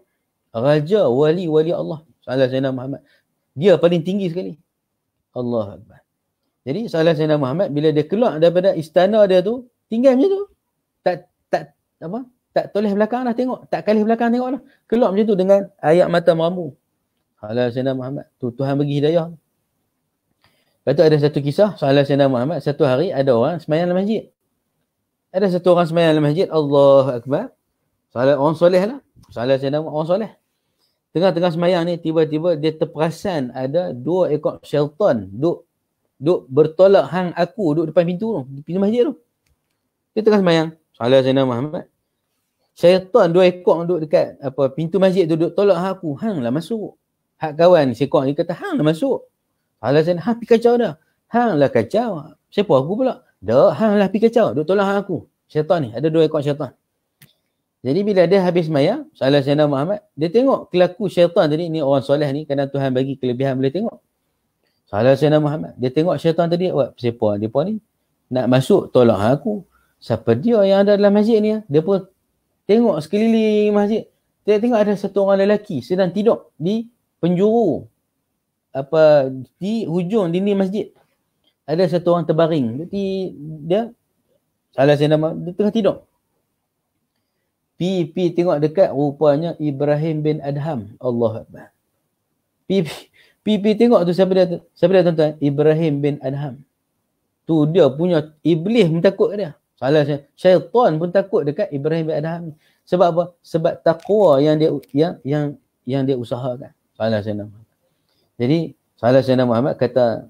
Raja wali-wali Allah. Salah saya nak Muhammad. Dia paling tinggi sekali. Allah. Jadi salah saya nak Muhammad, bila dia keluar daripada istana dia tu, tinggal macam tu. Tak, tak, apa? tak toleh belakang lah tengok. Tak kalih belakang tengok lah. Kelop macam tu dengan ayat mata meramu. Salah Sayyidina Muhammad. Tu Tuhan bagi hidayah. Lepas tu ada satu kisah. Salah Sayyidina Muhammad. Satu hari ada orang semayang dalam masjid. Ada satu orang semayang dalam masjid. Allah Akbar. Salah orang soleh lah. Salah Sayyidina Muhammad. Orang soleh. Tengah-tengah semayang ni tiba-tiba dia terperasan ada dua ekor syaitan duduk duk bertolak hang aku duduk depan pintu tu, pintu masjid tu. Dia tengah semayang. Salah Sayyidina Muhammad syaitan dua ekor duduk dekat apa pintu masjid tu duduk tolak ha, aku. Hang lah masuk. Hak kawan si ekor ni kata hang lah masuk. Alasan hang pergi kacau dah. Hang lah kacau. Siapa aku pula? Dah hang lah pergi kacau. Duduk tolak aku. Syaitan ni ada dua ekor syaitan. Jadi bila dia habis maya, salah sayyidina Muhammad, dia tengok kelaku syaitan tadi ni orang soleh ni kadang Tuhan bagi kelebihan boleh tengok. Salah sayyidina Muhammad, dia tengok syaitan tadi buat siapa dia pun ni nak masuk tolak aku. Siapa dia yang ada dalam masjid ni? Dia pun tengok sekeliling masjid dia tengok ada satu orang lelaki sedang tidur di penjuru apa di hujung dinding masjid ada satu orang terbaring jadi dia salah saya nama dia tengah tidur PP tengok dekat rupanya Ibrahim bin Adham Allah Akbar PP tengok tu siapa dia tu siapa dia tuan-tuan Ibrahim bin Adham tu dia punya iblis mentakut dia Salah saya, syaitan pun takut dekat Ibrahim bin Adham. Sebab apa? Sebab takwa yang dia yang yang yang dia usahakan. Salah saya nama. Jadi salah saya nama Muhammad kata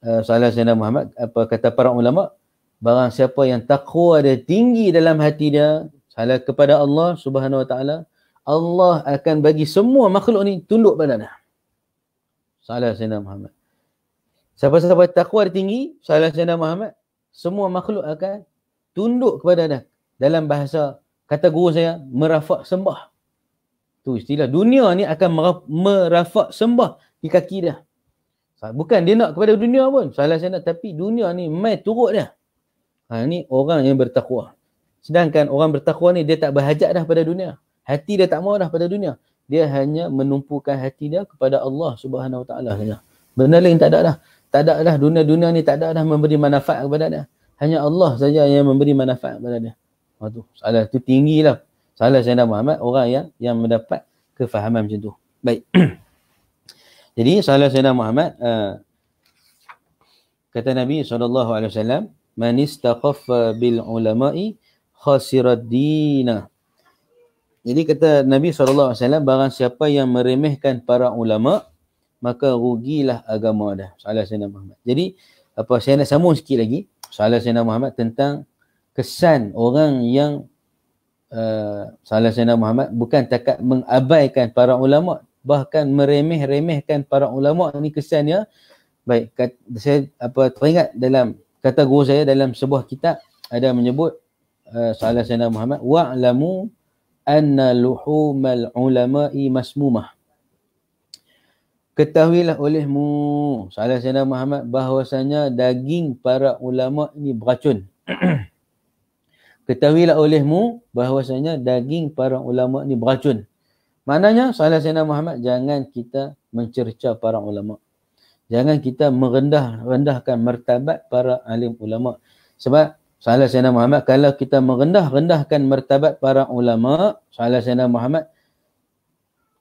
uh, eh, salah nama Muhammad apa kata para ulama barang siapa yang takwa dia tinggi dalam hati dia salah kepada Allah Subhanahu Wa Taala Allah akan bagi semua makhluk ni tunduk pada dia. Salah nama Muhammad. Siapa-siapa takwa tinggi, salah saya nama Muhammad, semua makhluk akan tunduk kepada dia dalam bahasa kata guru saya merafak sembah tu istilah dunia ni akan merafak sembah di kaki dia bukan dia nak kepada dunia pun salah saya nak tapi dunia ni mai turut dia ha ni orang yang bertakwa sedangkan orang bertakwa ni dia tak berhajat dah pada dunia hati dia tak mahu dah pada dunia dia hanya menumpukan hati dia kepada Allah Subhanahu Wa Taala saja benda lain tak ada dah tak ada dah dunia-dunia ni tak ada dah memberi manfaat kepada dia hanya Allah saja yang memberi manfaat kepada dia. Waduh, ha, salah tu tinggilah. Salah saya Muhammad orang yang yang mendapat kefahaman macam tu. Baik. Jadi salah saya Muhammad uh, kata Nabi SAW man istaqaffa bil ulama'i khasirad dina. Jadi kata Nabi SAW barang siapa yang meremehkan para ulama maka rugilah agama dah. Salah saya Muhammad. Jadi apa saya nak sambung sikit lagi. Salah Sayyidina Muhammad tentang kesan orang yang uh, Salah Sayyidina Muhammad bukan takat mengabaikan para ulama' bahkan meremeh-remehkan para ulama' ini kesannya baik, kat, saya apa teringat dalam kata guru saya dalam sebuah kitab ada menyebut uh, Salah Sayyidina Muhammad wa'lamu anna luhumal ulama'i masmumah Ketahuilah olehmu, salah Sayyidina Muhammad bahawasanya daging para ulama ini beracun. Ketahuilah olehmu bahawasanya daging para ulama ini beracun. Maknanya salah Sayyidina Muhammad jangan kita mencerca para ulama. Jangan kita merendah-rendahkan martabat para alim ulama. Sebab salah Sayyidina Muhammad kalau kita merendah-rendahkan martabat para ulama, salah Sayyidina Muhammad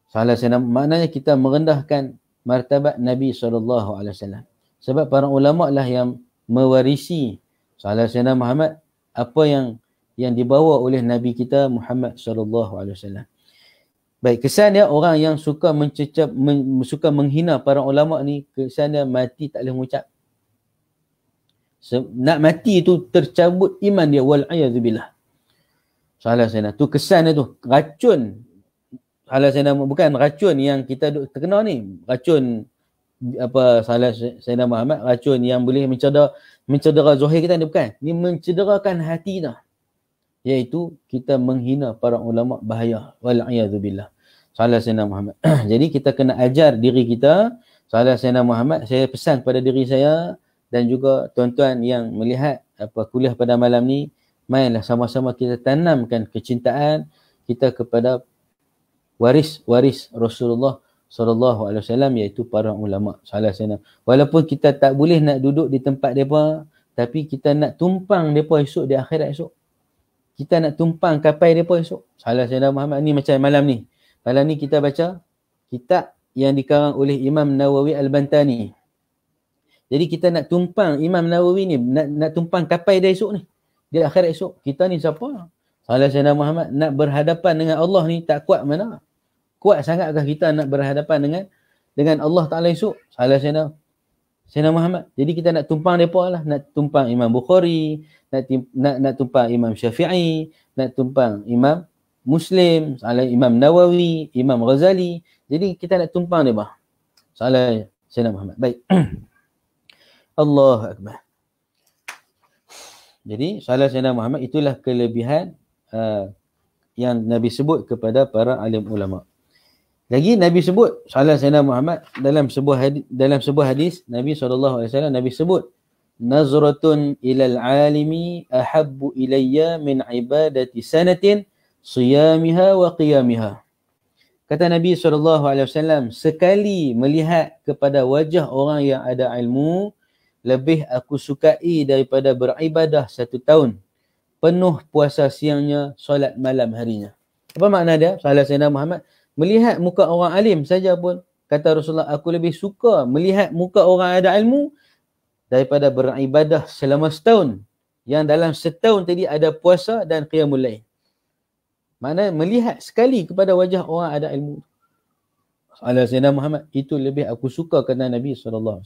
salah Sayyidina maknanya kita merendahkan martabat Nabi sallallahu alaihi wasallam. Sebab para ulama lah yang mewarisi Sayyidina Muhammad apa yang yang dibawa oleh Nabi kita Muhammad sallallahu alaihi wasallam. Baik, kesan dia orang yang suka mencecap men, suka menghina para ulama ni kesan dia mati tak boleh mengucap. So, nak mati tu tercabut iman dia wal a'udzubillah. Salah sana tu kesan dia tu racun Salah Sayyidina Muhammad bukan racun yang kita terkena ni racun apa salah Sayyidina Muhammad racun yang boleh mencedera mencedera zahir kita ni bukan ni mencederakan hati dah yaitu kita menghina para ulama bahaya wal iazu billah salah Sayyidina Muhammad jadi kita kena ajar diri kita salah Sayyidina Muhammad saya pesan pada diri saya dan juga tuan-tuan yang melihat apa kuliah pada malam ni mainlah sama-sama kita tanamkan kecintaan kita kepada waris-waris Rasulullah sallallahu alaihi wasallam iaitu para ulama salah sana. Walaupun kita tak boleh nak duduk di tempat depa, tapi kita nak tumpang depa esok di akhirat esok. Kita nak tumpang kapal depa esok. Salah sana Muhammad ni macam malam ni. Malam ni kita baca kitab yang dikarang oleh Imam Nawawi Al-Bantani. Jadi kita nak tumpang Imam Nawawi ni nak nak tumpang kapal dia esok ni. Di akhirat esok kita ni siapa? Salah sana Muhammad nak berhadapan dengan Allah ni tak kuat mana? kuat sangatkah kita nak berhadapan dengan dengan Allah Taala esok? Salah saya Sayyidina Muhammad. Jadi kita nak tumpang depa lah, nak tumpang Imam Bukhari, nak nak nak tumpang Imam Syafi'i, nak tumpang Imam Muslim, salah Imam Nawawi, Imam Ghazali. Jadi kita nak tumpang depa. Salah Sayyidina Muhammad. Baik. Allah Akbar. Jadi salah Sayyidina Muhammad itulah kelebihan uh, yang Nabi sebut kepada para alim ulama'. Lagi Nabi sebut salam Sayyidina Muhammad dalam sebuah hadis, dalam sebuah hadis Nabi SAW Nabi sebut Nazratun ilal alimi ahabbu ilayya min ibadati sanatin siyamiha wa qiyamiha. Kata Nabi SAW, sekali melihat kepada wajah orang yang ada ilmu, lebih aku sukai daripada beribadah satu tahun. Penuh puasa siangnya, solat malam harinya. Apa makna dia? Salah Sayyidina Muhammad melihat muka orang alim saja pun kata Rasulullah aku lebih suka melihat muka orang ada ilmu daripada beribadah selama setahun yang dalam setahun tadi ada puasa dan qiyamul lain mana melihat sekali kepada wajah orang ada ilmu Alaihi Sayyidina Muhammad itu lebih aku suka kata Nabi SAW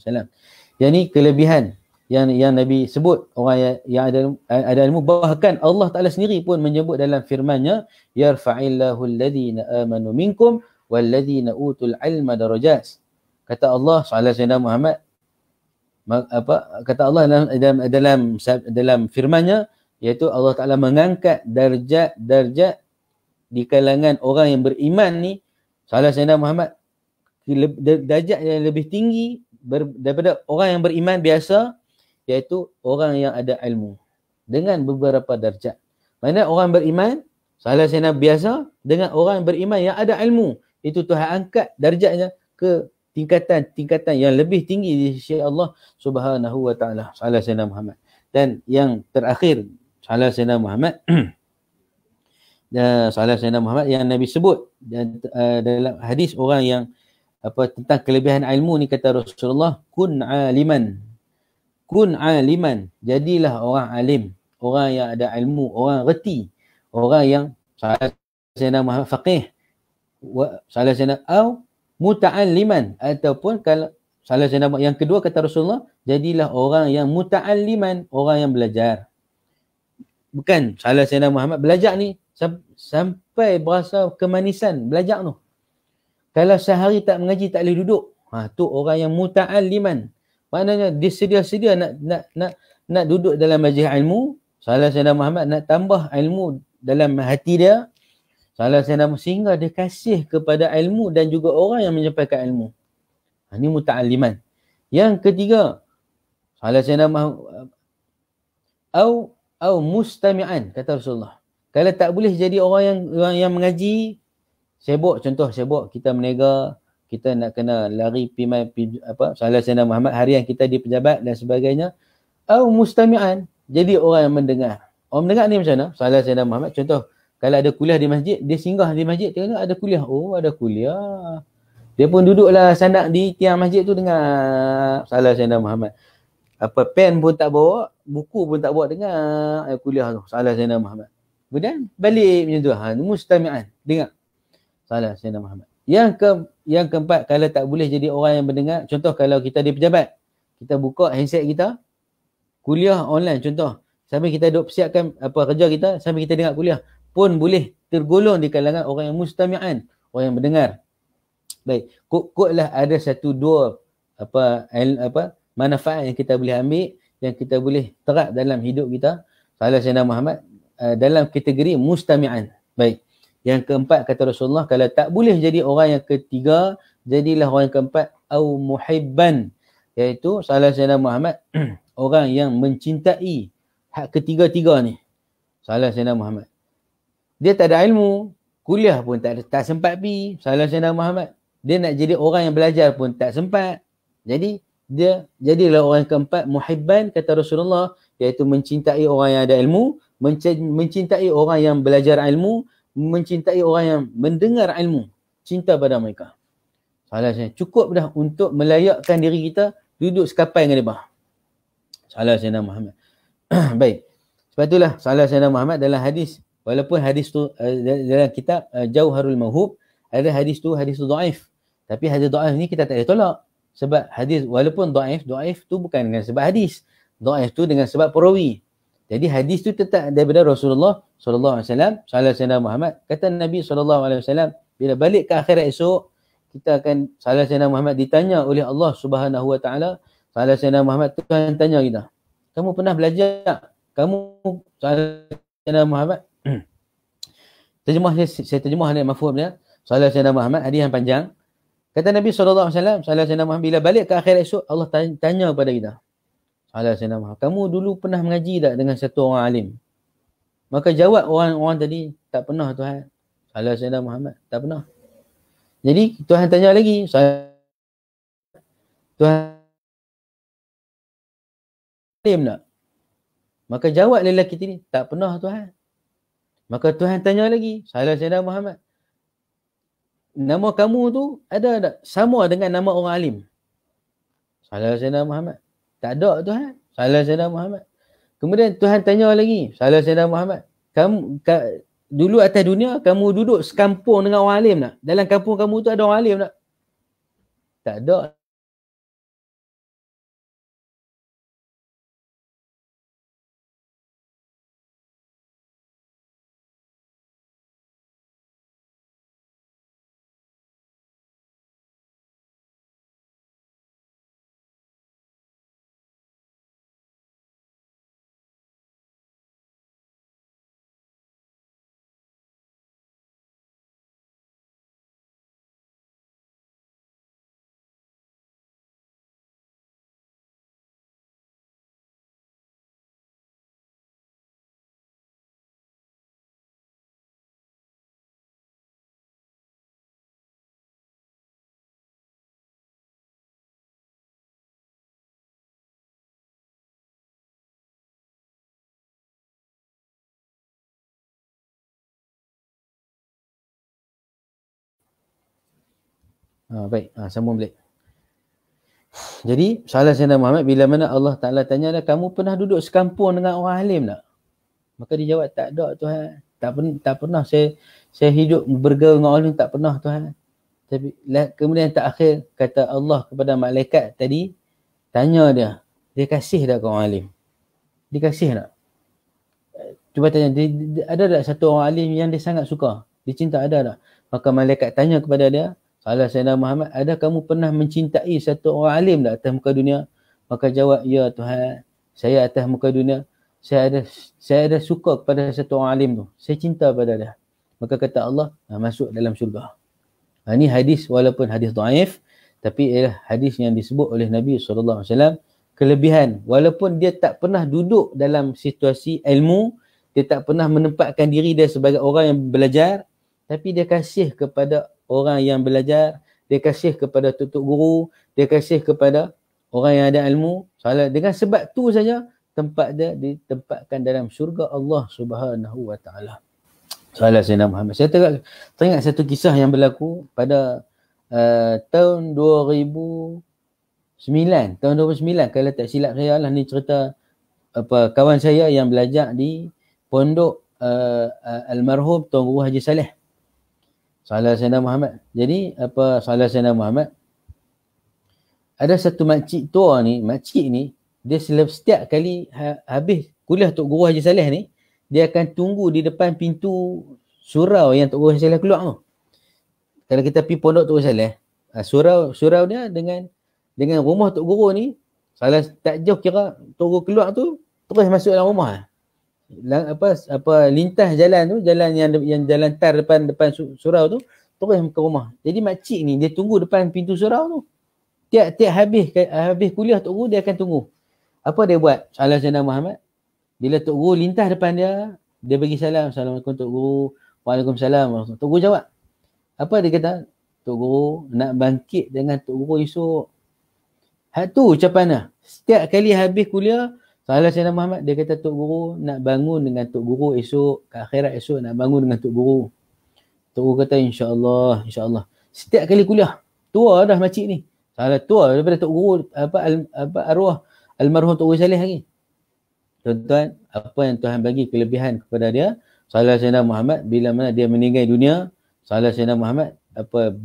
yang ni kelebihan yang yang Nabi sebut orang yang, yang ada ada ilmu bahkan Allah Taala sendiri pun menyebut dalam firman-Nya yarfa'illahu alladhina amanu minkum walladhina utul ilma darajat kata Allah sallallahu alaihi Muhammad apa kata Allah dalam dalam dalam, dalam firman-Nya iaitu Allah Taala mengangkat darjat-darjat di kalangan orang yang beriman ni sallallahu alaihi Muhammad darjat yang lebih tinggi daripada orang yang beriman biasa iaitu orang yang ada ilmu dengan beberapa darjat. Mana orang beriman, salah sena biasa dengan orang beriman yang ada ilmu. Itu Tuhan angkat darjatnya ke tingkatan-tingkatan yang lebih tinggi di sisi Allah Subhanahu wa taala. Salah sena Muhammad. Dan yang terakhir, salah sena Muhammad dan salah sena Muhammad yang Nabi sebut dan uh, dalam hadis orang yang apa tentang kelebihan ilmu ni kata Rasulullah kun aliman kun aliman jadilah orang alim orang yang ada ilmu orang reti orang yang salah saya nama faqih salah saya sena au muta'alliman ataupun kalau salah saya nama yang kedua kata Rasulullah jadilah orang yang muta'alliman orang yang belajar bukan salah saya nama Muhammad belajar ni sampai berasa kemanisan belajar tu kalau sehari tak mengaji tak boleh duduk ha tu orang yang muta'alliman Maknanya dia sedia-sedia nak nak nak nak duduk dalam majlis ilmu. Salah Sayyidina Muhammad nak tambah ilmu dalam hati dia. Salah Sayyidina Muhammad sehingga dia kasih kepada ilmu dan juga orang yang menyampaikan ilmu. Ha, ini muta'aliman. Yang ketiga, Salah Sayyidina Muhammad au au mustami'an kata Rasulullah. Kalau tak boleh jadi orang yang orang yang mengaji, sibuk contoh sibuk kita berniaga, kita nak kena lari pima apa salah sana Muhammad harian kita di pejabat dan sebagainya au mustami'an jadi orang yang mendengar orang mendengar ni macam mana salah sana Muhammad contoh kalau ada kuliah di masjid dia singgah di masjid tengok ada kuliah oh ada kuliah dia pun duduklah sandak di tiang masjid tu dengar salah sana Muhammad apa pen pun tak bawa buku pun tak bawa dengar Ada eh, kuliah tu salah sana Muhammad kemudian balik macam tu ha, mustami'an dengar salah sana Muhammad yang ke yang keempat kalau tak boleh jadi orang yang mendengar, contoh kalau kita di pejabat, kita buka handset kita kuliah online contoh. Sambil kita duk persiapkan apa kerja kita, sambil kita dengar kuliah pun boleh tergolong di kalangan orang yang mustami'an, orang yang mendengar. Baik, kok-koklah ada satu dua apa apa manfaat yang kita boleh ambil yang kita boleh terap dalam hidup kita. Salah Sayyidina Muhammad eh, dalam kategori mustami'an. Baik. Yang keempat kata Rasulullah kalau tak boleh jadi orang yang ketiga, jadilah orang yang keempat au muhibban iaitu salah sayyidina Muhammad orang yang mencintai hak ketiga-tiga ni. Salah sayyidina Muhammad. Dia tak ada ilmu, kuliah pun tak ada, tak sempat pi. Salah sayyidina Muhammad. Dia nak jadi orang yang belajar pun tak sempat. Jadi dia jadilah orang yang keempat muhibban kata Rasulullah iaitu mencintai orang yang ada ilmu, mencintai orang yang belajar ilmu, mencintai orang yang mendengar ilmu, cinta pada mereka. Salah saya. Cukup dah untuk melayakkan diri kita duduk sekapai dengan dia. Salah saya nama Muhammad. Baik. Sebab itulah salah saya nama Muhammad dalam hadis. Walaupun hadis tu uh, dalam kitab uh, eh, harul Mahub ada hadis tu hadis tu daif. Tapi hadis daif ni kita tak boleh tolak. Sebab hadis walaupun daif, daif tu bukan dengan sebab hadis. Daif tu dengan sebab perawi. Jadi hadis tu tetap daripada Rasulullah sallallahu alaihi wasallam, sallallahu alaihi Muhammad. Kata Nabi sallallahu alaihi wasallam, bila balik ke akhirat esok, kita akan sallallahu alaihi Muhammad ditanya oleh Allah Subhanahu wa taala, sallallahu alaihi Muhammad Tuhan tanya kita. Kamu pernah belajar tak? Kamu sallallahu alaihi Muhammad. terjemah saya terjemah ni mafhum dia. Sallallahu alaihi Muhammad hadis yang panjang. Kata Nabi sallallahu alaihi wasallam, sallallahu alaihi Muhammad bila balik ke akhirat esok, Allah tanya kepada kita ala sayyidina kamu dulu pernah mengaji tak dengan satu orang alim maka jawab orang-orang tadi tak pernah tuhan ala sayyidina muhammad tak pernah jadi tuhan tanya lagi saya tuhan alim tak maka jawab lelaki tadi tak pernah tuhan maka tuhan tanya lagi ala sayyidina muhammad nama kamu tu ada tak sama dengan nama orang alim ala sayyidina muhammad tak ada Tuhan. Salah Sayyidina Muhammad. Kemudian Tuhan tanya lagi. Salah Sayyidina Muhammad. Kamu ka, dulu atas dunia kamu duduk sekampung dengan orang alim tak? Dalam kampung kamu tu ada orang alim tak? Tak ada Ha, baik, ha, sambung balik. Jadi, soalan Sayyidina Muhammad, bila mana Allah Ta'ala tanya dia, kamu pernah duduk sekampung dengan orang alim tak? Maka dia jawab, tak ada Tuhan. Tak, pen, tak pernah saya saya hidup bergaul dengan orang alim, tak pernah Tuhan. Tapi kemudian tak akhir, kata Allah kepada malaikat tadi, tanya dia, dia kasih dah ke orang alim? Dia kasih tak? Cuba tanya, dia, ada tak satu orang alim yang dia sangat suka? Dia cinta ada tak? Maka malaikat tanya kepada dia, kalau Sayyidina Muhammad, Ada kamu pernah mencintai satu orang alim tak atas muka dunia? Maka jawab, ya Tuhan, saya atas muka dunia, saya ada saya ada suka kepada satu orang alim tu. Saya cinta pada dia. Maka kata Allah, ah, masuk dalam syurga. Ha, ini hadis walaupun hadis daif, tapi ialah hadis yang disebut oleh Nabi SAW kelebihan. Walaupun dia tak pernah duduk dalam situasi ilmu, dia tak pernah menempatkan diri dia sebagai orang yang belajar, tapi dia kasih kepada orang yang belajar, dia kasih kepada tutup guru, dia kasih kepada orang yang ada ilmu. Salah dengan sebab tu saja tempat dia ditempatkan dalam syurga Allah Subhanahu Wa Taala. Salah Sayyidina Muhammad. Saya tengok teringat satu kisah yang berlaku pada uh, tahun 2009. Tahun 2009 kalau tak silap saya lah ni cerita apa kawan saya yang belajar di pondok uh, uh, almarhum Tuan Guru Haji Saleh. Salah Sayyidina Muhammad. Jadi apa Salah Sayyidina Muhammad ada satu makcik tua ni, makcik ni dia selalu setiap kali ha, habis kuliah Tok Guru Haji Saleh ni dia akan tunggu di depan pintu surau yang Tok Guru Haji Saleh keluar tu. Kalau kita pergi pondok Tok Guru Saleh ha, surau, surau dia dengan dengan rumah Tok Guru ni salah tak jauh kira Tok Guru keluar tu terus masuk dalam rumah lang, apa apa lintas jalan tu jalan yang yang jalan tar depan depan surau tu terus ke rumah jadi makcik ni dia tunggu depan pintu surau tu tiap tiap habis habis kuliah tok guru dia akan tunggu apa dia buat salah sayyidina Muhammad bila tok guru lintas depan dia dia bagi salam assalamualaikum tok guru waalaikumsalam tok guru jawab apa dia kata tok guru nak bangkit dengan tok guru esok hak tu ucapan dia lah. setiap kali habis kuliah Soalan Sayyidina Muhammad, dia kata Tok Guru nak bangun dengan Tok Guru esok, ke akhirat esok nak bangun dengan Tok Guru. Tok Guru kata, insyaAllah, insyaAllah. Setiap kali kuliah, tua dah makcik ni. Salah tua daripada Tok Guru, apa, al, apa arwah, almarhum Tok Guru Saleh lagi. Tuan-tuan, apa yang Tuhan bagi kelebihan kepada dia, Salah Sayyidina Muhammad, bila mana dia meninggal dunia, Salah Sayyidina Muhammad, apa,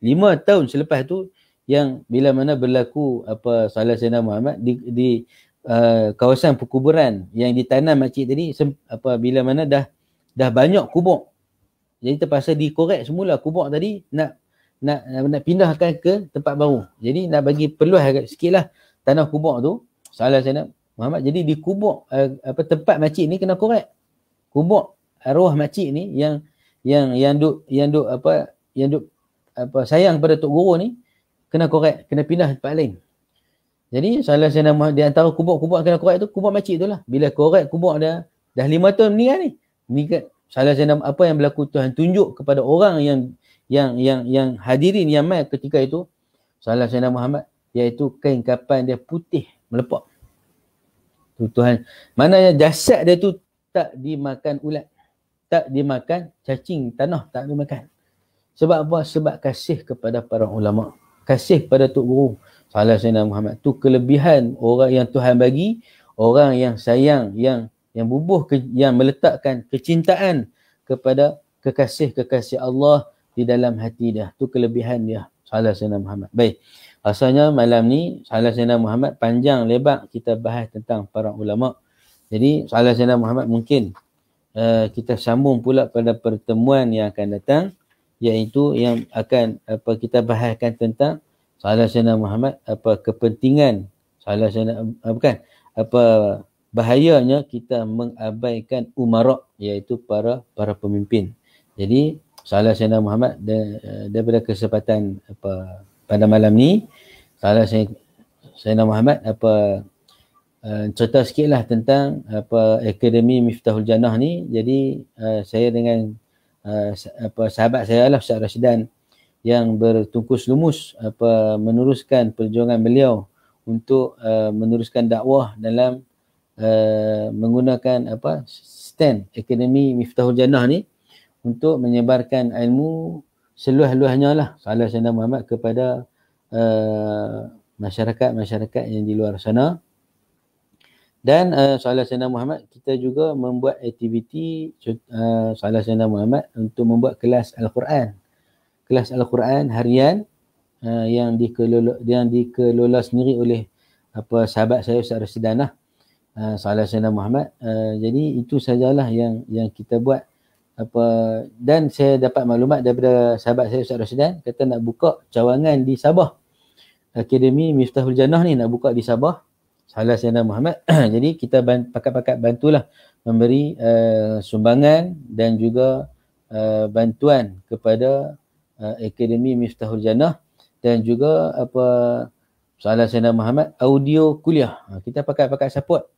lima tahun selepas tu, yang bila mana berlaku apa salah Sayyidina Muhammad di, di uh, kawasan perkuburan yang ditanam makcik tadi sem, apa bila mana dah dah banyak kubur jadi terpaksa dikorek semula kubur tadi nak nak nak pindahkan ke tempat baru. Jadi nak bagi peluas agak sikitlah tanah kubur tu. Salah saya Muhammad jadi di kubur uh, apa tempat makcik ni kena korek. Kubur arwah uh, makcik ni yang yang yang duk yang duk apa yang duk apa sayang pada tok guru ni kena korek, kena pindah tempat lain. Jadi salah saya nama di antara kubur-kubur kena korek tu, kubur makcik tu lah. Bila korek kubur dia, dah lima tahun ni kan ni. Ni kan, salah saya nama apa yang berlaku Tuhan tunjuk kepada orang yang yang yang yang hadirin yang mai ketika itu salah saya nama Muhammad iaitu kain kapan dia putih melepak. Tu Tuhan. yang jasad dia tu tak dimakan ulat. Tak dimakan cacing tanah tak dimakan. Sebab apa? Sebab kasih kepada para ulama' kasih pada Tok Guru Salah Sayyidina Muhammad tu kelebihan orang yang Tuhan bagi orang yang sayang yang yang bubuh ke, yang meletakkan kecintaan kepada kekasih kekasih Allah di dalam hati dia tu kelebihan dia Salah Sayyidina Muhammad baik asalnya malam ni Salah Sayyidina Muhammad panjang lebar kita bahas tentang para ulama jadi Salah Sayyidina Muhammad mungkin uh, kita sambung pula pada pertemuan yang akan datang iaitu yang akan apa kita bahaskan tentang salah sana Muhammad apa kepentingan salah sana eh, bukan apa bahayanya kita mengabaikan Umarok iaitu para para pemimpin. Jadi salah sana Muhammad da, eh, daripada kesempatan apa pada malam ni salah sana Muhammad apa uh, cerita sikitlah tentang apa Akademi Miftahul Jannah ni. Jadi uh, saya dengan uh, apa sahabat saya lah Ustaz Rashidan yang bertungkus lumus apa meneruskan perjuangan beliau untuk uh, meneruskan dakwah dalam uh, menggunakan apa stand akademi Miftahul Jannah ni untuk menyebarkan ilmu seluas-luasnya lah salah Sayyidina Muhammad kepada masyarakat-masyarakat uh, yang di luar sana dan uh, eh, soalan Sayyidina Muhammad, kita juga membuat aktiviti uh, eh, soalan Sayyidina Muhammad untuk membuat kelas Al-Quran. Kelas Al-Quran harian uh, yang, dikelola, yang dikelola sendiri oleh apa sahabat saya Ustaz Rasidana uh, soalan Sayyidina Muhammad. Uh, jadi itu sajalah yang yang kita buat. Apa, dan saya dapat maklumat daripada sahabat saya Ustaz Rasidan kata nak buka cawangan di Sabah. Akademi Miftahul Jannah ni nak buka di Sabah. Salah Sayyidina Muhammad. Jadi kita bant- pakat-pakat bantulah memberi uh, sumbangan dan juga uh, bantuan kepada uh, Akademi Miftahul Jannah dan juga apa Salah Sayyidina Muhammad audio kuliah. Ha, kita pakat-pakat support.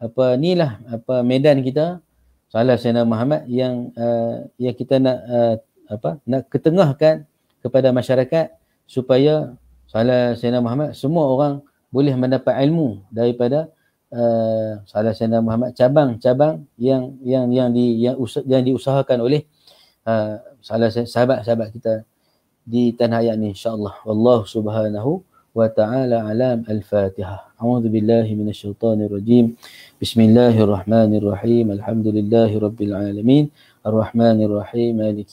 Apa ni lah apa medan kita Salah Sayyidina Muhammad yang uh, yang kita nak uh, apa nak ketengahkan kepada masyarakat supaya Salah Sayyidina Muhammad semua orang boleh mendapat ilmu daripada uh, salah sendal Muhammad cabang-cabang yang yang yang di yang, usah, yang diusahakan oleh uh, salah sahabat-sahabat kita di tanah air ini insyaallah wallahu subhanahu wa ta'ala alam al-fatihah a'udzu billahi minasyaitonir rajim bismillahirrahmanirrahim alhamdulillahi rabbil alamin الرحمن الرحيم مالك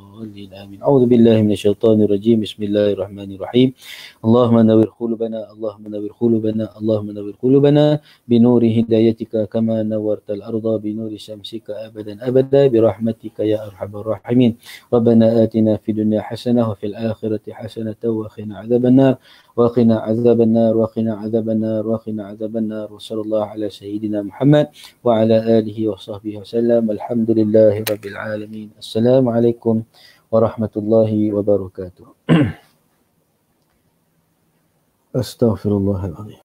المضلين آمين أعوذ بالله من الشيطان الرجيم بسم الله الرحمن الرحيم اللهم نور قلوبنا اللهم نور قلوبنا اللهم نور قلوبنا بنور هدايتك كما نورت الأرض بنور شمسك أبدا أبدا برحمتك يا أرحم الراحمين ربنا آتنا في الدنيا حسنة وفي الآخرة حسنة وقنا عذاب النار وقنا عذاب النار وقنا عذاب النار وقنا عذاب النار وصلى الله على سيدنا محمد وعلى آله وصحبه وسلم الحمد لله رب العالمين السلام عليكم ورحمة الله وبركاته أستغفر الله العظيم